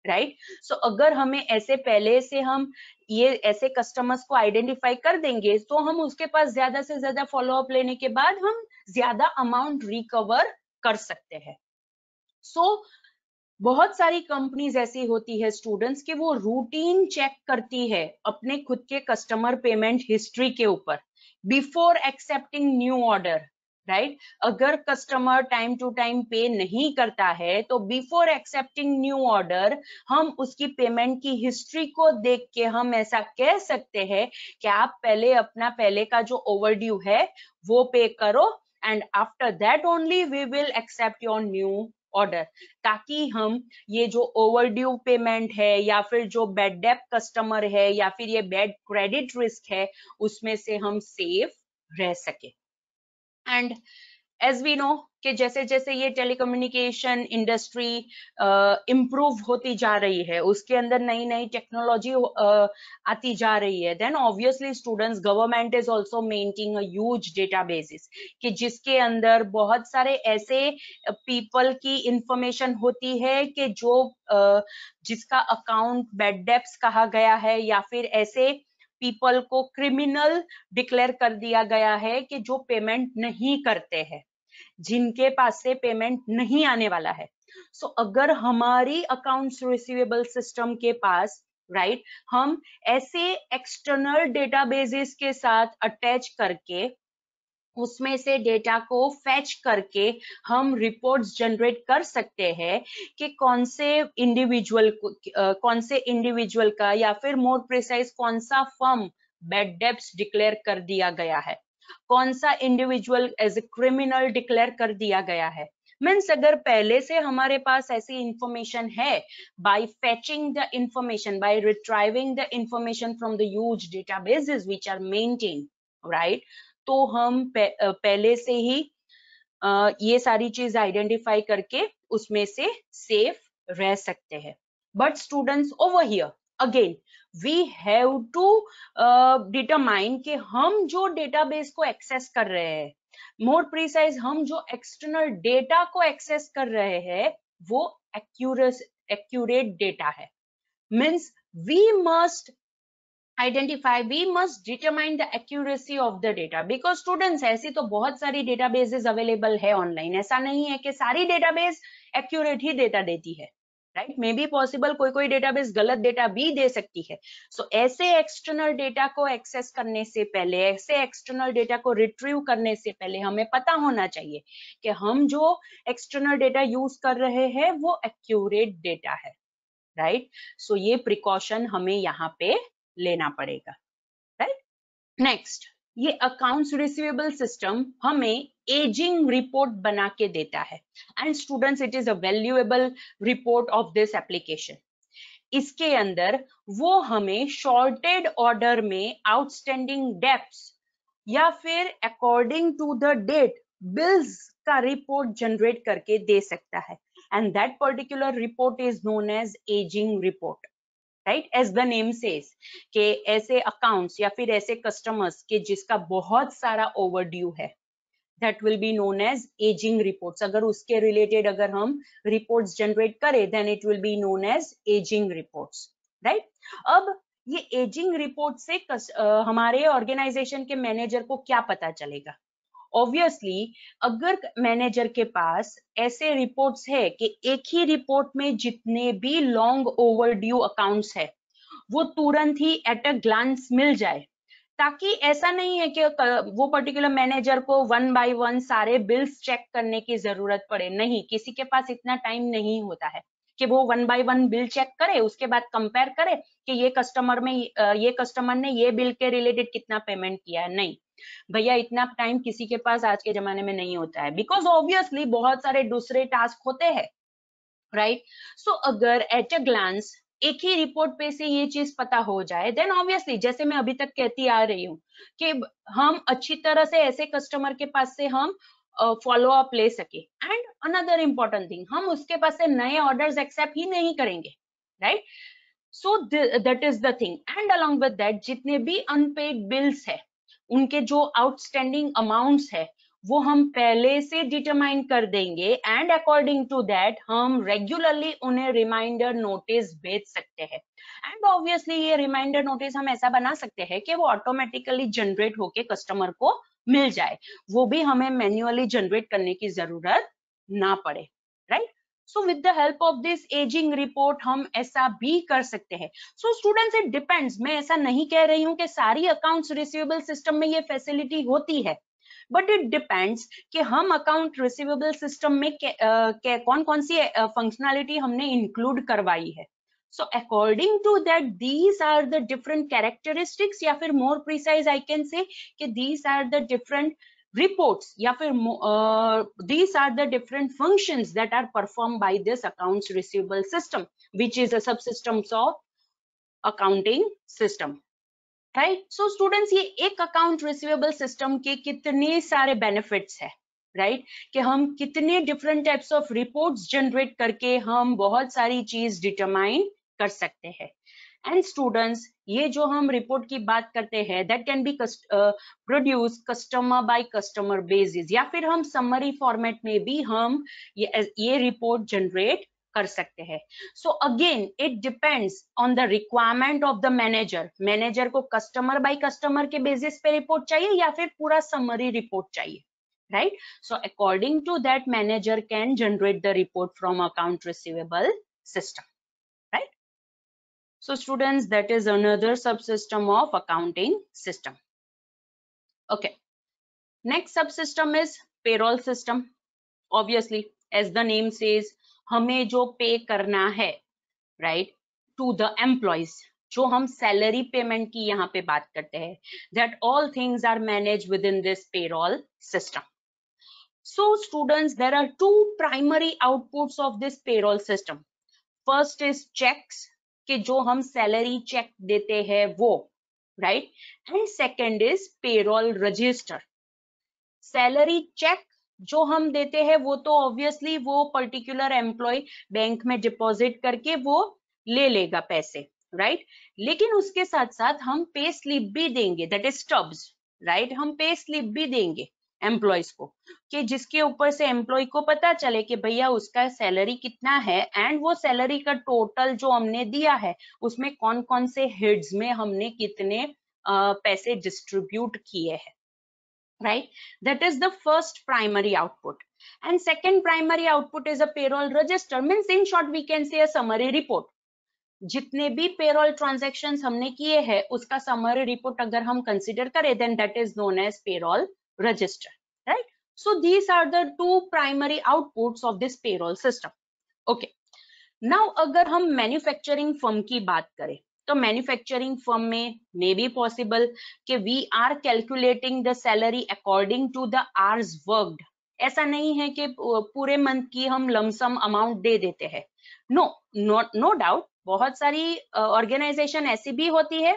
राइट right? सो so, अगर हमें ऐसे पहले से हम ये ऐसे कस्टमर्स को आइडेंटिफाई कर देंगे तो हम उसके पास ज्यादा से ज्यादा फॉलोअप लेने के बाद हम ज्यादा अमाउंट रिकवर कर सकते हैं सो so, बहुत सारी कंपनीज ऐसी होती है स्टूडेंट्स की वो रूटीन चेक करती है अपने खुद के कस्टमर पेमेंट हिस्ट्री के ऊपर before accepting new order right right? अगर customer time to time pay नहीं करता है तो बिफोर एक्सेप्टिंग न्यू ऑर्डर हम उसकी पेमेंट की हिस्ट्री को देख के हम ऐसा कह सकते हैं कि आप पहले अपना पहले का जो ओवरड्यू है वो पे करो and after that only we will accept your new order ताकि हम ये जो ओवरड्यू पेमेंट है या फिर जो बेड डेप कस्टमर है या फिर ये बेड क्रेडिट रिस्क है उसमें से हम सेफ रह सके एंड एज वी नो कि जैसे जैसे ये टेलीकम्युनिकेशन इंडस्ट्री इम्प्रूव होती जा रही है उसके अंदर नई नई टेक्नोलॉजी आती जा रही है then obviously students government is also maintaining a huge databases कि जिसके अंदर बहुत सारे ऐसे पीपल की इंफॉर्मेशन होती है कि जो uh, जिसका अकाउंट बेड डेप्स कहा गया है या फिर ऐसे पीपल को क्रिमिनल डिक्लेयर कर दिया गया है कि जो पेमेंट नहीं करते हैं जिनके पास से पेमेंट नहीं आने वाला है सो so, अगर हमारी अकाउंट्स रिसीवेबल सिस्टम के पास राइट right, हम ऐसे एक्सटर्नल डेटाबेसेस के साथ अटैच करके उसमें से डेटा को फैच करके हम रिपोर्ट्स जनरेट कर सकते हैं कि कौन से इंडिविजुअल कौन से इंडिविजुअल का या फिर मोर प्रिसाइज कौन सा फर्म बेड डेप्स डिक्लेयर कर दिया गया है कौन सा individual as a criminal declare कर दिया गया है मीन्स अगर पहले से हमारे पास ऐसी इंफॉर्मेशन है by fetching the information by retrieving the information from the use databases which are maintain right तो हम पहले से ही ये सारी चीज आइडेंटिफाई करके उसमें से सेफ रह सकते हैं but students over here again we have to determine कि हम जो डेटाबेस को एक्सेस कर रहे हैं मोर प्रिसाइज हम जो एक्सटर्नल डेटा को एक्सेस कर रहे हैं वो एक्यूरेट डेटा है means we must identify we must determine the accuracy of the data because students ऐसी तो बहुत सारी databases available है online ऐसा नहीं है कि सारी database accurate ही data देती है राइट मे बी पॉसिबल कोई कोई डेटाबेस गलत डेटा भी दे सकती है सो so, ऐसे एक्सटर्नल डेटा को एक्सेस करने से पहले ऐसे एक्सटर्नल डेटा को रिट्रीव करने से पहले हमें पता होना चाहिए कि हम जो एक्सटर्नल डेटा यूज कर रहे हैं वो एक्यूरेट डेटा है राइट right? सो so, ये प्रिकॉशन हमें यहाँ पे लेना पड़ेगा राइट नेक्स्ट ये अकाउंट्स रिसीवेबल सिस्टम हमें एजिंग रिपोर्ट बना के देता है and students it is a valuable report of this application इसके अंदर वो हमें शॉर्टेड ऑर्डर में आउटस्टैंडिंग डेप्स या फिर according to the date bills का रिपोर्ट जनरेट करके दे सकता है and that particular report is known as ageing report right as the name says के ऐसे अकाउंट्स या फिर ऐसे कस्टमर्स के जिसका बहुत सारा ओवरड्यू है That will be known as aging reports. अगर उसके रिलेटेड अगर हम reports जनरेट करें then it will be known as ageing reports, right अब ये एजिंग रिपोर्ट से कस, आ, हमारे ऑर्गेनाइजेशन के मैनेजर को क्या पता चलेगा ऑब्वियसली अगर मैनेजर के पास ऐसे रिपोर्ट्स है कि एक ही रिपोर्ट में जितने भी लॉन्ग ओवर ड्यू अकाउंट्स है वो तुरंत ही एट अ ग्लांस मिल जाए ताकि ऐसा नहीं है कि वो पर्टिकुलर मैनेजर को वन बाय वन सारे बिल्स चेक करने की जरूरत पड़े नहीं किसी के पास इतना टाइम नहीं होता है कि वो one by one bill check करे उसके बाद कंपेयर करे कि ये कस्टमर में ये कस्टमर ने ये बिल के रिलेटेड कितना पेमेंट किया है नहीं भैया इतना टाइम किसी के पास आज के जमाने में नहीं होता है बिकॉज ऑब्वियसली बहुत सारे दूसरे टास्क होते हैं राइट सो अगर एट अ ग्लांस एक ही रिपोर्ट पे से ये चीज पता हो जाए देन ऑब्वियसली जैसे मैं अभी तक कहती आ रही हूँ कि हम अच्छी तरह से ऐसे कस्टमर के पास से हम फॉलो अप ले सके एंड अनदर इम्पोर्टेंट थिंग हम उसके पास से नए ऑर्डर्स एक्सेप्ट ही नहीं करेंगे right so that is the thing and along with that जितने भी अनपेड बिल्स है उनके जो आउटस्टैंडिंग अमाउंट्स है वो हम पहले से डिटरमाइन कर देंगे एंड अकॉर्डिंग टू दैट हम रेगुलरली उन्हें रिमाइंडर नोटिस भेज सकते हैं एंड ऑब्वियसली ये रिमाइंडर नोटिस हम ऐसा बना सकते हैं कि वो ऑटोमेटिकली जनरेट होके कस्टमर को मिल जाए वो भी हमें मैन्युअली जनरेट करने की जरूरत ना पड़े so with the help of this ageing report हम ऐसा भी कर सकते हैं सो स्टूडेंट्स इट डिपेंड्स मैं ऐसा नहीं कह रही हूँ कि सारी अकाउंट्स रिसीवेबल सिस्टम में ये फैसिलिटी होती है बट इट डिपेंड्स कि हम अकाउंट रिसीवेबल सिस्टम में के, आ, के, कौन कौन सी फंक्शनैलिटी हमने इंक्लूड करवाई है so according to that these are the different characteristics या फिर more precise I can say कि these are the different reports या फिर these are the different functions that are performed by this accounts receivable system which is a subsystems of accounting system right so students ये एक account receivable system के कितने सारे benefits है right right? कि हम कितने different types of reports generate करके हम बहुत सारी चीज डिटरमाइन कर सकते हैं एंड स्टूडेंट्स ये जो हम रिपोर्ट की बात करते हैं that can be produce customer by customer basis या फिर हम समरी फॉर्मेट में भी हम ये ये रिपोर्ट जनरेट कर सकते हैं so again it depends on the requirement of the manager manager को कस्टमर बाय कस्टमर के बेसिस पे रिपोर्ट चाहिए या फिर पूरा समरी रिपोर्ट चाहिए right so according to that manager can generate the report from account receivable system So students, that is another subsystem of accounting system. Okay. Next subsystem is payroll system. Obviously, as the name says, हमें जो pay करना है right to the employees जो हम salary payment की यहाँ पे बात करते हैं that all things are managed within this payroll system. so students there are two primary outputs of this payroll system first is checks कि जो हम सैलरी चेक देते हैं वो right and second is payroll register salary cheque जो हम देते हैं वो तो ऑब्वियसली वो पर्टिकुलर एम्प्लॉय बैंक में डिपॉजिट करके वो ले लेगा पैसे राइट right? लेकिन उसके साथ साथ हम पे स्लिप भी देंगे दैट इज स्टब्स राइट हम पे स्लिप भी देंगे एम्प्लॉयज को कि जिसके ऊपर से एम्प्लॉय को पता चले कि भैया उसका सैलरी कितना है एंड वो सैलरी का टोटल जो हमने दिया है उसमें कौन कौन से हेड्स में हमने कितने पैसे डिस्ट्रीब्यूट किए हैं right that is the first primary output and second primary output is a payroll register mean in short we can say a report जितने भी पेरोल ट्रांजेक्शन हमने किए हैं उसका समरी रिपोर्ट अगर हम कंसिडर करें then that is known as payroll register right so these are the two primary outputs of this payroll system okay now अगर हम manufacturing firm की बात करें तो मैन्युफैक्चरिंग फर्म में मे बी पॉसिबल कि we are calculating the salary according to the hours worked ऐसा नहीं है कि पूरे मंथ की हम लमसम अमाउंट दे देते हैं नो नो डाउट बहुत सारी ऑर्गेनाइजेशन ऐसी भी होती है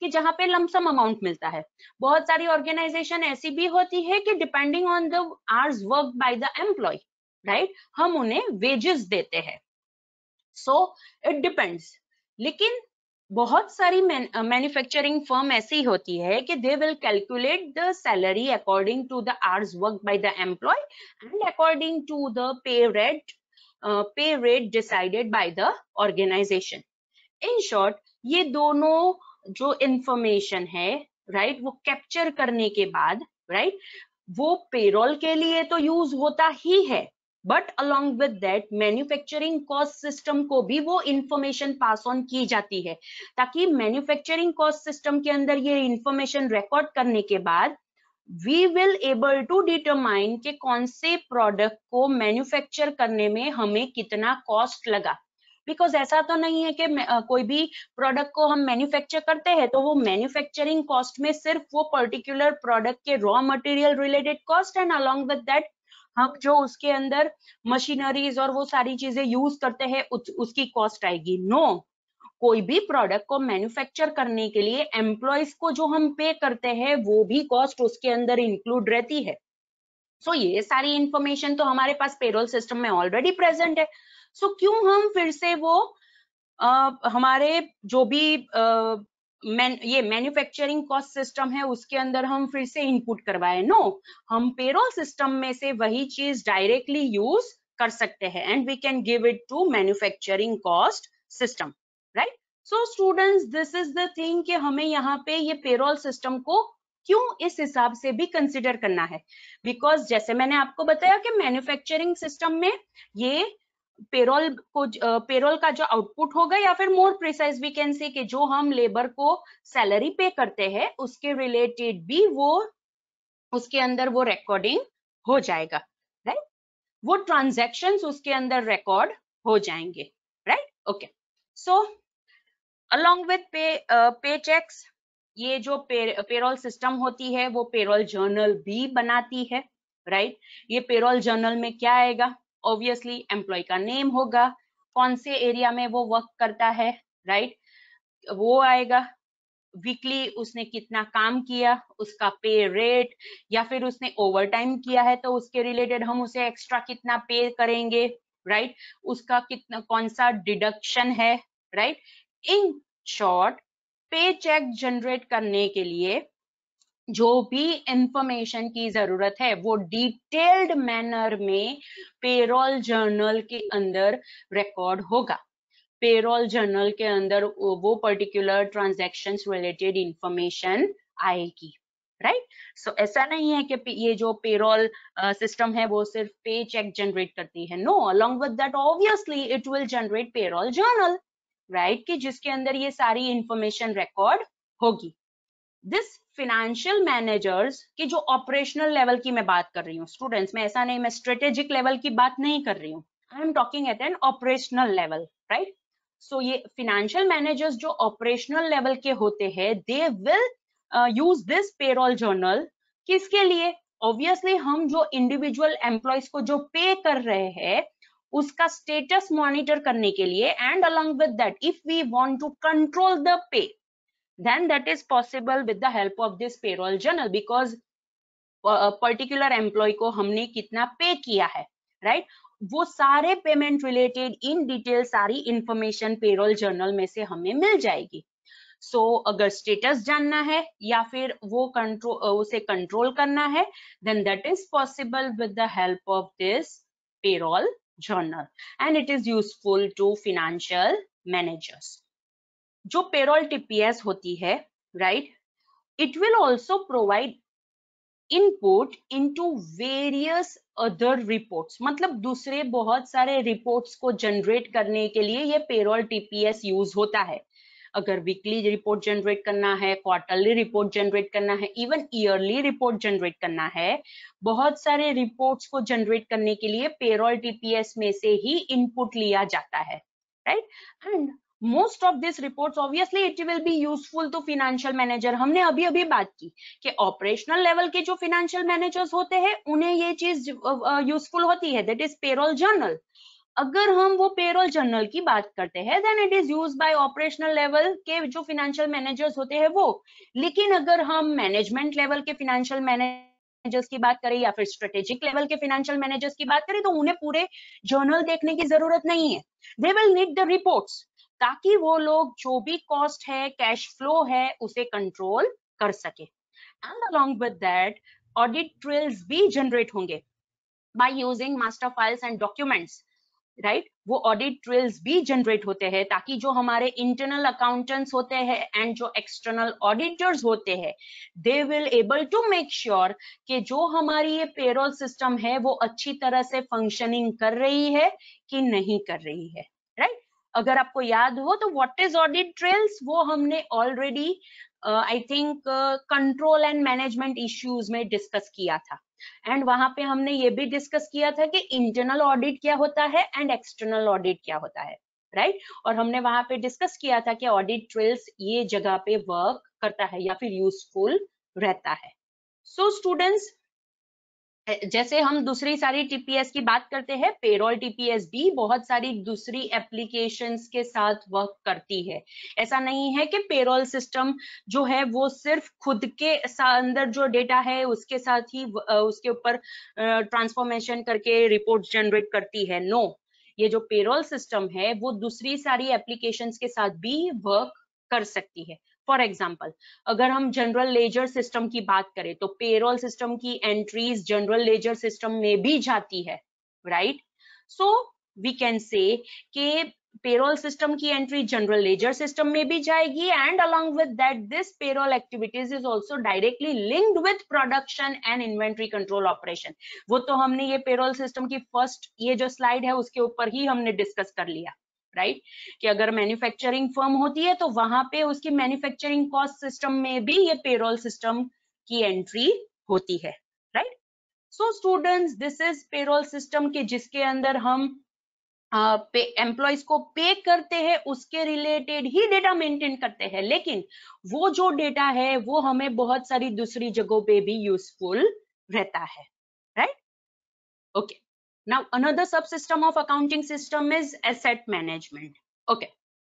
कि जहां पे लमसम अमाउंट मिलता है बहुत सारी ऑर्गेनाइजेशन ऐसी भी होती है कि depending on the hours work by the employee right हम उन्हें वेजेस देते हैं सो इट डिपेंड्स लेकिन बहुत सारी मैन्युफैक्चरिंग फर्म ऐसी होती है कि they will calculate the salary according to the hours work by the employee and according to the pay rate pay rate decided by the organisation in short ये दोनों जो इंफॉर्मेशन है राइट right, वो capture करने के बाद right right, वो payroll के लिए तो यूज होता ही है but along with that manufacturing cost system को भी वो इंफॉर्मेशन पास ऑन की जाती है ताकि मैन्युफैक्चरिंग कॉस्ट सिस्टम के अंदर ये इंफॉर्मेशन रिकॉर्ड करने के बाद we will able to determine के कौन से प्रोडक्ट को मैन्युफैक्चर करने में हमें कितना कॉस्ट लगा बिकॉज ऐसा तो नहीं है कि कोई भी प्रोडक्ट को हम मैन्युफैक्चर करते हैं तो वो मैन्युफैक्चरिंग कॉस्ट में सिर्फ वो पर्टिकुलर प्रोडक्ट के raw material related cost and along with that हम जो उसके अंदर मशीनरीज और वो सारी चीजें यूज करते हैं उस, उसकी कॉस्ट आएगी नो no. कोई भी प्रोडक्ट को मैन्युफैक्चर करने के लिए एम्प्लॉयज को जो हम पे करते हैं वो भी कॉस्ट उसके अंदर इंक्लूड रहती है सो so, ये सारी इंफॉर्मेशन तो हमारे पास पेरोल सिस्टम में ऑलरेडी प्रेजेंट है सो so, क्यों हम फिर से वो आ, हमारे जो भी आ, ये मैन्युफैक्चरिंग कॉस्ट सिस्टम है उसके अंदर हम फिर से इनपुट करवाए नो हम पेरोल सिस्टम में से वही चीज डायरेक्टली यूज कर सकते हैं and we can give it to manufacturing cost system so students this is the thing कि हमें यहाँ पे ये पेरोल सिस्टम को क्यों इस हिसाब से भी कंसिडर करना है बिकॉज जैसे मैंने आपको बताया कि मैन्युफैक्चरिंग सिस्टम में ये पेरोल को पेरोल का जो आउटपुट होगा या फिर more precise we can say कि जो हम लेबर को सैलरी पे करते हैं उसके रिलेटेड भी वो उसके अंदर वो रिकॉर्डिंग हो जाएगा राइट वो ट्रांजेक्शन उसके अंदर रिकॉर्ड हो जाएंगे right okay so along with pay pay checks ये जो पेरोल सिस्टम होती है वो पेरोल जर्नल भी बनाती है राइट right? ये पेरोल जर्नल में क्या आएगा ऑब्वियसली एम्प्लॉय का नेम होगा कौन से एरिया में वो वर्क करता है राइट right? वो आएगा वीकली उसने कितना काम किया उसका पे रेट या फिर उसने ओवर टाइम किया है तो उसके रिलेटेड हम उसे एक्स्ट्रा कितना पे करेंगे राइट right? उसका कितना कौन सा डिडक्शन है right right? In short pay cheque generate करने के लिए जो भी इंफॉर्मेशन की जरूरत है वो डिटेल्ड मैनर में पेरोल जर्नल के अंदर रिकॉर्ड होगा पेरोल जर्नल के अंदर वो पर्टिकुलर ट्रांजेक्शन रिलेटेड इंफॉर्मेशन आएगी राइट right? सो so, ऐसा नहीं है कि ये जो पेरोल सिस्टम uh, है वो सिर्फ पे चेक जनरेट करती है no along with that obviously it will generate payroll journal right कि जिसके अंदर ये सारी इंफॉर्मेशन रिकॉर्ड होगी दिस फिनेंशियल मैनेजर्स की जो ऑपरेशनल लेवल की मैं बात कर रही हूँ स्टूडेंट्स में ऐसा नहीं मैं स्ट्रेटेजिक लेवल की बात नहीं कर रही हूँ I am talking at an operational level right so ये फिनेंशियल मैनेजर्स जो ऑपरेशनल लेवल के होते हैं they will use this payroll journal किसके लिए ऑब्वियसली हम जो इंडिविजुअल एम्प्लॉयज को जो पे कर रहे हैं उसका स्टेटस मॉनिटर करने के लिए and along with that if we want to control the pay then that is possible with the help of this payroll journal because particular employee को हमने कितना पे किया है राइट right? वो सारे पेमेंट रिलेटेड इन डिटेल सारी information payroll journal में से हमें मिल जाएगी सो so, अगर स्टेटस जानना है या फिर वो कंट्रोल उसे कंट्रोल करना है then that is possible with the help of this payroll journal and it is useful to financial managers जो पेरोल टीपीएस होती है right it will also provide input into various other report मतलब दूसरे बहुत सारे report को generate करने के लिए ये पेरोल टीपीएस यूज होता है अगर वीकली रिपोर्ट जनरेट करना है क्वार्टरली रिपोर्ट जनरेट करना है इवन ईयरली रिपोर्ट जनरेट करना है बहुत सारे रिपोर्ट्स को जनरेट करने के लिए पेरोल टीपीएस में से ही इनपुट लिया जाता है right and most of this report obviously it will be useful to financial manager हमने अभी अभी बात की कि ऑपरेशनल लेवल के जो फिनेंशियल मैनेजर्स होते हैं उन्हें ये चीज यूजफुल होती है दैट इज पेरोल जर्नल अगर हम वो पेरोल जर्नल की बात करते हैं then it is use by operational level के जो फिनेंशियल मैनेजर्स होते हैं वो लेकिन अगर हम मैनेजमेंट लेवल के फिनेंशियल मैनेजर्स की बात करें या फिर स्ट्रेटेजिक लेवल के फिनेंशियल मैनेजर्स की बात करें तो उन्हें पूरे जर्नल देखने की जरूरत नहीं है they will need the reports ताकि वो लोग जो भी कॉस्ट है कैश फ्लो है उसे कंट्रोल कर सके and along with that audit trails भी जनरेट होंगे by using master files and documents right right? वो ऑडिट ट्रेल्स भी जनरेट होते हैं ताकि जो हमारे इंटरनल अकाउंटेंट्स होते हैं एंड जो एक्सटर्नल ऑडिटर्स होते हैं they will able to make sure कि जो हमारी ये पेरोल सिस्टम है वो अच्छी तरह से फंक्शनिंग कर रही है कि नहीं कर रही है राइट right? अगर आपको याद हो तो व्हाट इज ऑडिट ट्रेल्स वो हमने already I think control and management issues में डिस्कस किया था एंड वहां पे हमने ये भी डिस्कस किया था कि इंटरनल ऑडिट क्या होता है एंड एक्सटर्नल ऑडिट क्या होता है राइट right? और हमने वहां पे डिस्कस किया था कि ऑडिट ट्रेल्स ये जगह पे वर्क करता है या फिर यूजफुल रहता है सो स्टूडेंट्स जैसे हम दूसरी सारी टीपीएस की बात करते हैं पेरोल टीपीएस भी बहुत सारी दूसरी एप्लीकेशन के साथ वर्क करती है ऐसा नहीं है कि पेरोल सिस्टम जो है वो सिर्फ खुद के अंदर जो डेटा है उसके साथ ही उसके ऊपर ट्रांसफॉर्मेशन करके रिपोर्ट जनरेट करती है नो no, ये जो पेरोल सिस्टम है वो दूसरी सारी एप्लीकेशन के साथ भी वर्क कर सकती है फॉर एग्जाम्पल अगर हम जनरल लेजर सिस्टम की बात करें तो पेरोल सिस्टम की एंट्रीज जनरल लेजर सिस्टम में भी जाती है right so we can say payroll system की एंट्री जनरल लेजर सिस्टम में भी जाएगी and along with that this payroll activities is also directly linked with production and inventory control operation वो तो हमने ये पेरोल सिस्टम की फर्स्ट ये जो स्लाइड है उसके ऊपर ही हमने डिस्कस कर लिया राइट कि अगर मैन्युफैक्चरिंग फर्म होती है तो वहां पे उसकी मैन्युफैक्चरिंग कॉस्ट सिस्टम में भी ये पेरोल सिस्टम की एंट्री होती है right so students this is payroll system के जिसके अंदर हम एम्प्लॉयज को पे करते हैं उसके रिलेटेड ही डेटा मेंटेन करते हैं लेकिन वो जो डेटा है वो हमें बहुत सारी दूसरी जगहों पे भी यूजफुल रहता है right okay okay. Now, another subsystem of accounting system is asset management. Okay,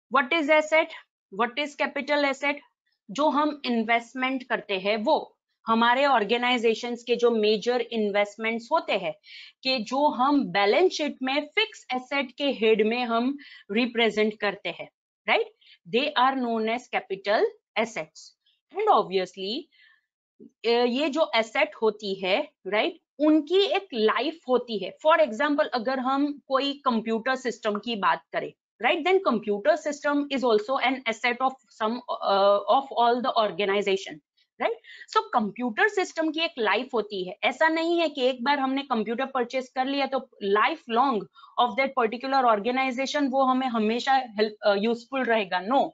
what is asset? What is capital asset? जो हम इन्वेस्टमेंट करते हैं वो हमारे ऑर्गेनाइजेशंस के जो मेजर इन्वेस्टमेंट्स होते हैं कि जो हम बैलेंस शीट में फिक्स एसेट के हेड में हम रिप्रेजेंट करते हैं right they are known as capital assets and obviously ये जो एसेट होती है राइट उनकी एक लाइफ होती है फॉर एग्जाम्पल अगर हम कोई कंप्यूटर सिस्टम की बात करें right then computer system is also an asset of some of all the organisation right so computer system की एक लाइफ होती है ऐसा नहीं है कि एक बार हमने कंप्यूटर परचेस कर लिया तो life long of that particular organisation वो हमें हमेशा यूजफुल uh, रहेगा नो no.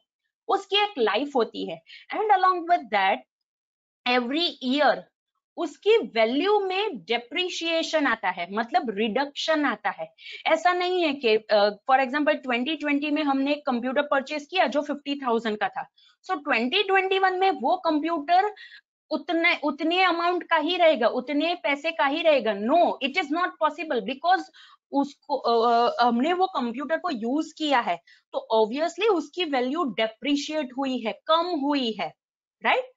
उसकी एक लाइफ होती है and along with that every year उसकी वैल्यू में डेप्रिशिएशन आता है मतलब रिडक्शन आता है ऐसा नहीं है कि फॉर एग्जाम्पल 2020 में हमने एक कंप्यूटर परचेज किया जो 50,000 का था सो so, 2021 में वो कंप्यूटर उतने उतने अमाउंट का ही रहेगा उतने पैसे का ही रहेगा no it is not possible because उसको आ, हमने वो कंप्यूटर को यूज किया है तो ऑब्वियसली उसकी वैल्यू डेप्रिशिएट हुई है कम हुई है right right?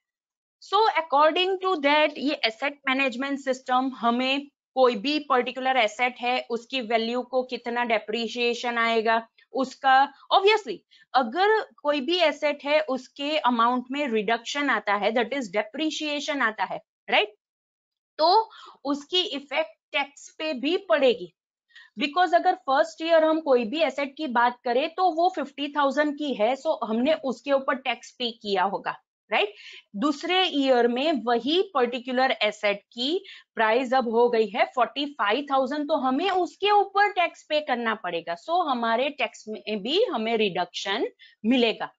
So according to that ये एसेट मैनेजमेंट सिस्टम हमें कोई भी पर्टिकुलर एसेट है उसकी वैल्यू को कितना डेप्रिशिएशन आएगा उसका ऑब्वियसली अगर कोई भी एसेट है उसके अमाउंट में रिडक्शन आता है दैट इज डेप्रिशिएशन आता है राइट right? तो उसकी इफेक्ट टैक्स पे भी पड़ेगी बिकॉज अगर फर्स्ट ईयर हम कोई भी एसेट की बात करें तो वो फिफ्टी थाउजेंड की है सो so हमने उसके ऊपर टैक्स पे किया होगा राइट दूसरे ईयर में वही पर्टिकुलर एसेट की प्राइस अब हो गई है फोर्टी फाइव थाउजेंड तो हमें उसके ऊपर टैक्स पे करना पड़ेगा सो so, हमारे टैक्स में भी हमें रिडक्शन मिलेगा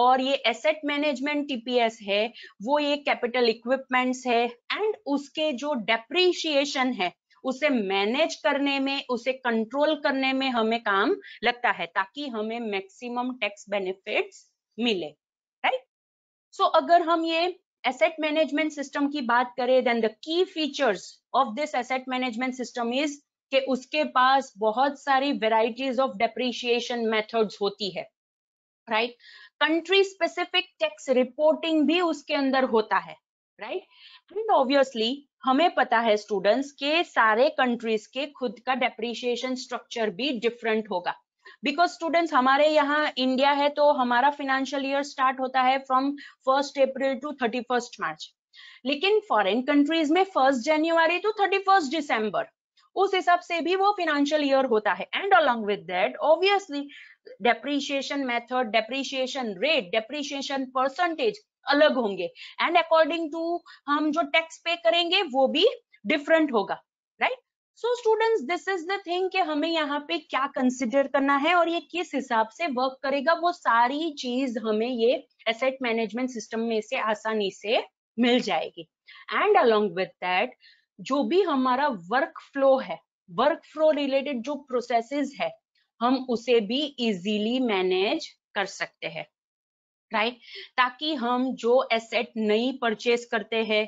और ये एसेट मैनेजमेंट टीपीएस है वो ये कैपिटल इक्विपमेंट्स है एंड उसके जो डेप्रिशिएशन है उसे मैनेज करने में उसे कंट्रोल करने में हमें काम लगता है ताकि हमें मैक्सिमम टैक्स बेनिफिट्स मिले सो so, अगर हम ये एसेट मैनेजमेंट सिस्टम की बात करें then the key features of this asset management system is के उसके पास बहुत सारी वेराइटीज ऑफ डेप्रिशिएशन मेथड्स होती है right country specific tax reporting भी उसके अंदर होता है राइट एंड ऑब्वियसली हमें पता है स्टूडेंट्स के सारे कंट्रीज के खुद का डेप्रिशिएशन स्ट्रक्चर भी डिफरेंट होगा बिकॉज स्टूडेंट्स हमारे यहाँ इंडिया है तो हमारा फिनेंशियल ईयर स्टार्ट होता है from first April to thirty first March लेकिन फॉरेन कंट्रीज में first January to thirty first December उस हिसाब से भी वो फिनेंशियल ईयर होता है and along with that obviously depreciation method depreciation rate depreciation percentage अलग होंगे एंड अकॉर्डिंग टू हम जो टैक्स पे करेंगे वो भी डिफरेंट होगा so students this is the thing कि हमें यहाँ पे क्या कंसिडर करना है और ये किस हिसाब से वर्क करेगा वो सारी चीज हमें ये एसेट मैनेजमेंट सिस्टम में से आसानी से मिल जाएगी एंड अलोंग विद दैट जो भी हमारा वर्क फ्लो है वर्क फ्लो रिलेटेड जो प्रोसेसेस है हम उसे भी इजीली मैनेज कर सकते हैं राइट right? ताकि हम जो एसेट नई परचेस करते हैं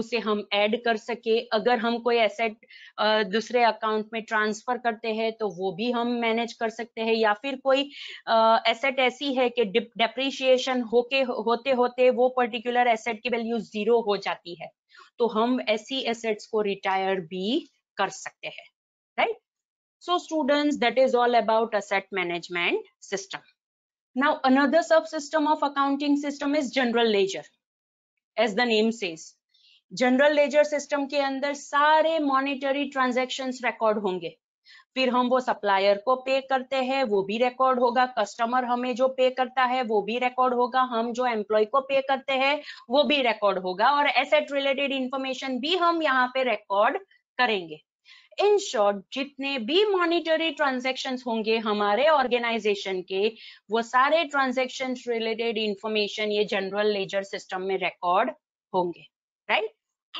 उसे हम ऐड कर सके अगर हम कोई एसेट दूसरे अकाउंट में ट्रांसफर करते हैं तो वो भी हम मैनेज कर सकते हैं या फिर कोई एसेट ऐसी है कि डेप्रिशिएशन होके होते होते वो पर्टिकुलर एसेट की वैल्यू जीरो हो जाती है तो हम ऐसी एसेट्स को रिटायर भी कर सकते हैं right so students that is all about asset management system Now, another subsystem of accounting system is general ledger, as the name says. General ledger system के अंदर सारे मॉनेटरी ट्रांजैक्शंस रिकॉर्ड होंगे फिर हम वो सप्लायर को पे करते हैं वो भी रिकॉर्ड होगा कस्टमर हमें जो पे करता है वो भी रिकॉर्ड होगा हम जो एम्प्लॉय को पे करते हैं वो भी रिकॉर्ड होगा और एसेट रिलेटेड इंफॉर्मेशन भी हम यहाँ पे रिकॉर्ड करेंगे इन शॉर्ट जितने भी मॉनिटरी ट्रांजेक्शन होंगे हमारे ऑर्गेनाइजेशन के वो सारे ट्रांजेक्शन रिलेटेड इंफॉर्मेशन ये जनरल लेजर सिस्टम में रिकॉर्ड होंगे right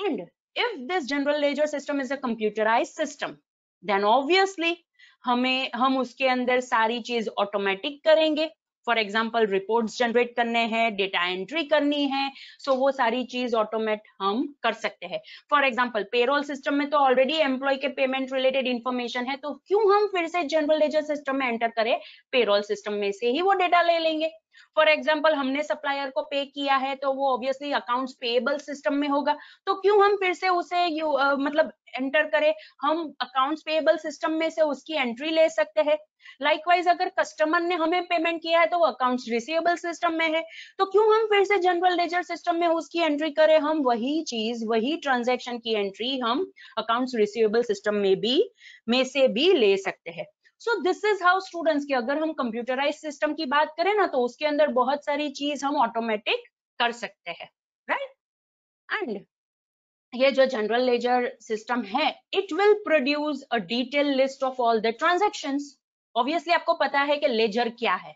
and if this general ledger system is a computerise system then obviously हमें हम उसके अंदर सारी चीज ऑटोमेटिक करेंगे फॉर एग्जाम्पल रिपोर्ट जनरेट करने हैं डेटा एंट्री करनी है सो so वो सारी चीज ऑटोमेट हम कर सकते हैं फॉर एग्जाम्पल पेरोल सिस्टम में तो ऑलरेडी एम्प्लॉय के पेमेंट रिलेटेड इन्फॉर्मेशन है तो क्यों हम फिर से जनरल लेजर सिस्टम में एंटर करें पेरोल सिस्टम में से ही वो डेटा ले लेंगे फॉर एग्जाम्पल हमने सप्लायर को पे किया है तो वो ऑब्वियसली अकाउंट पेएबल सिस्टम में होगा तो क्यों हम फिर से उसे यू uh, मतलब एंटर करें हम अकाउंट्स पेएबल सिस्टम में से उसकी एंट्री ले सकते हैं लाइकवाइज अगर कस्टमर ने हमें पेमेंट किया है तो वो अकाउंट्स रिसीवेबल सिस्टम में है तो क्यों हम फिर से जनरल लेजर सिस्टम में उसकी एंट्री करें हम वही चीज वही ट्रांजेक्शन की एंट्री हम अकाउंट्स रिसीवेबल सिस्टम में भी में से भी ले सकते हैं so this is how students की अगर हम कंप्यूटराइज सिस्टम की बात करें ना तो उसके अंदर बहुत सारी चीज हम ऑटोमेटिक कर सकते हैं राइट एंड ये जो जनरल लेजर सिस्टम है it will produce a detail list of all the transaction obviously आपको पता है कि लेजर क्या है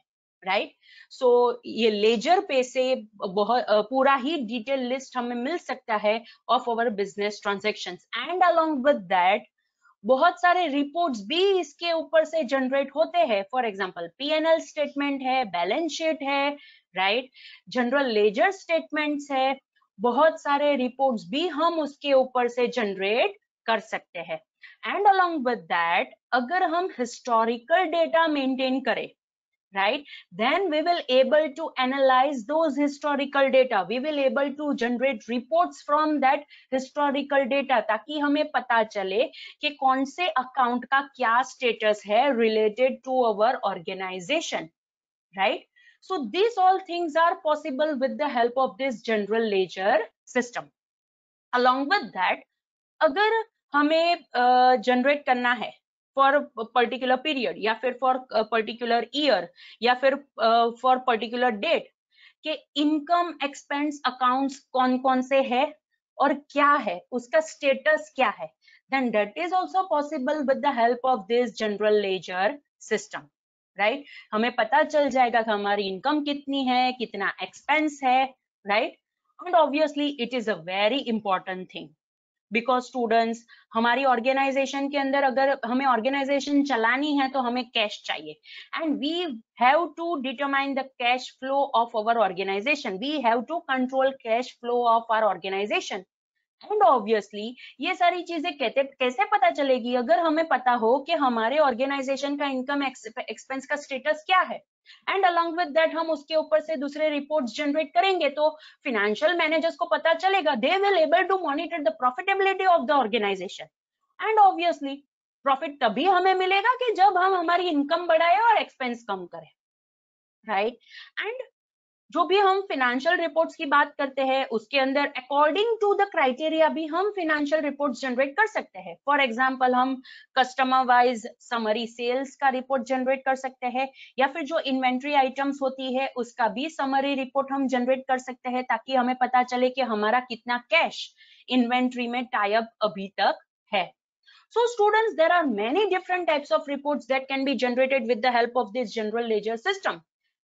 राइट right? सो so, ये लेजर पे से बहुत पूरा ही डिटेल लिस्ट हमें मिल सकता है of our business transaction and along with that बहुत सारे रिपोर्ट्स भी इसके ऊपर से जनरेट होते हैं फॉर एग्जांपल पीएनएल स्टेटमेंट है बैलेंस शीट है राइट जनरल लेजर स्टेटमेंट्स है बहुत सारे रिपोर्ट्स भी हम उसके ऊपर से जनरेट कर सकते हैं एंड अलोंग विद दैट अगर हम हिस्टोरिकल डेटा मेंटेन करें right then we will able to analyze those historical data we will able to generate reports from that historical data taki hame pata chale ki kaun se account ka kya status hai related to our organization right so these all things are possible with the help of this general ledger system along with that agar हमें generate uh, करना है for particular period या फिर for particular year या फिर for particular date के income expense accounts कौन कौन से है और क्या है उसका स्टेटस क्या है then that is also possible with the help of this general ledger system right right? हमें पता चल जाएगा कि हमारी इनकम कितनी है कितना एक्सपेंस है right and obviously it is a very important thing because students हमारी ऑर्गेनाइजेशन के अंदर अगर हमें ऑर्गेनाइजेशन चलानी है तो हमें कैश चाहिए and we have to determine the cash flow of our organisation we have to control cash flow of our organisation and obviously ये सारी चीजें कहते कैसे पता चलेगी अगर हमें पता हो कि हमारे ऑर्गेनाइजेशन का इनकम एक्सपेंस का स्टेटस क्या है एंड अलॉन्ग विद हम उसके ऊपर से दूसरे रिपोर्ट जनरेट करेंगे तो फिनेंशियल मैनेजर्स को पता चलेगा they will able to monitor the profitability of the organisation and obviously profit तभी हमें मिलेगा कि जब हम हमारी इनकम बढ़ाए और एक्सपेंस कम करें राइट एंड जो भी हम फिनेंशियल रिपोर्ट्स की बात करते हैं उसके अंदर अकॉर्डिंग टू द क्राइटेरिया भी हम फिनेंशियल रिपोर्ट्स जनरेट कर सकते हैं फॉर एग्जांपल हम कस्टमर वाइज समरी सेल्स का रिपोर्ट जनरेट कर सकते हैं या फिर जो इन्वेंट्री आइटम्स होती है उसका भी समरी रिपोर्ट हम जनरेट कर सकते हैं ताकि हमें पता चले कि हमारा कितना कैश इन्वेंट्री में टाइप अभी तक है so students there are many different types of report that can be generated with help of this general ledger system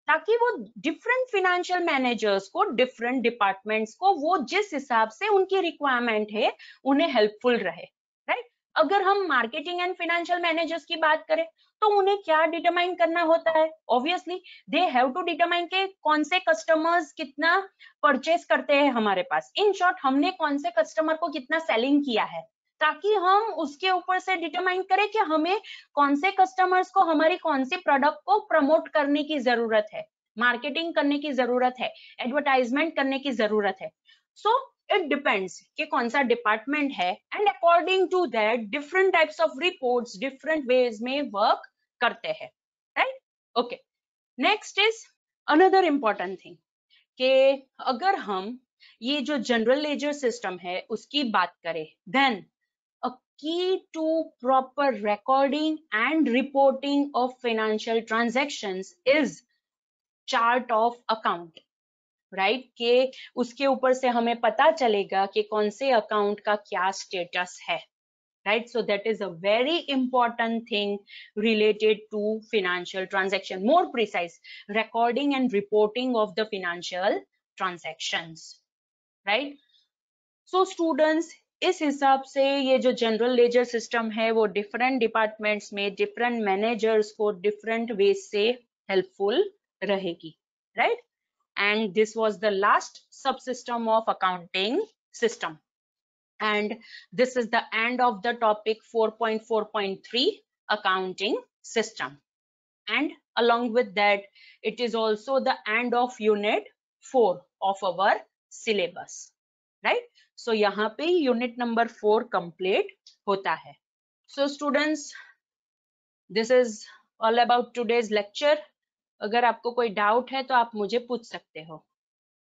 ताकि वो डिफरेंट फिनेंशियल मैनेजर्स को डिफरेंट डिपार्टमेंट्स को वो जिस हिसाब से उनकी रिक्वायरमेंट है उन्हें हेल्पफुल रहे राइट अगर हम मार्केटिंग एंड फिनेंशियल मैनेजर्स की बात करें तो उन्हें क्या डिटरमाइन करना होता है obviously they have to determine के कौन से कस्टमर्स कितना परचेस करते हैं हमारे पास इन शॉर्ट हमने कौन से कस्टमर को कितना सेलिंग किया है ताकि हम उसके ऊपर से डिटरमाइन करें कि हमें कौन से कस्टमर्स को हमारी कौन से प्रोडक्ट को प्रमोट करने की जरूरत है मार्केटिंग करने की जरूरत है एडवर्टाइजमेंट करने की जरूरत है सो इट डिपेंड्स कि कौन सा डिपार्टमेंट है and according to that different types of reports different ways में वर्क करते हैं right okay next is another important thing कि अगर हम ये जो जनरल लेजर सिस्टम है उसकी बात करें then key to proper recording and reporting of financial transactions is chart of account right right? के उसके ऊपर से हमें पता चलेगा कि कौन से अकाउंट का क्या स्टेटस है right so that is a very important thing related to financial transaction more precise recording and reporting of the financial transaction right so students इस हिसाब से ये जो जनरल लेजर सिस्टम है वो डिफरेंट डिपार्टमेंट्स में डिफरेंट मैनेजर्स को different way से हेल्पफुल रहेगी right and this was the last sub system of accounting system and this is the end of the topic four four point point three accounting system and along with it is also the end of unit four of our syllabus right so so, यहाँ पे unit number four complete होता है so students this is all about today's lecture अगर आपको कोई doubt है तो आप मुझे पूछ सकते हो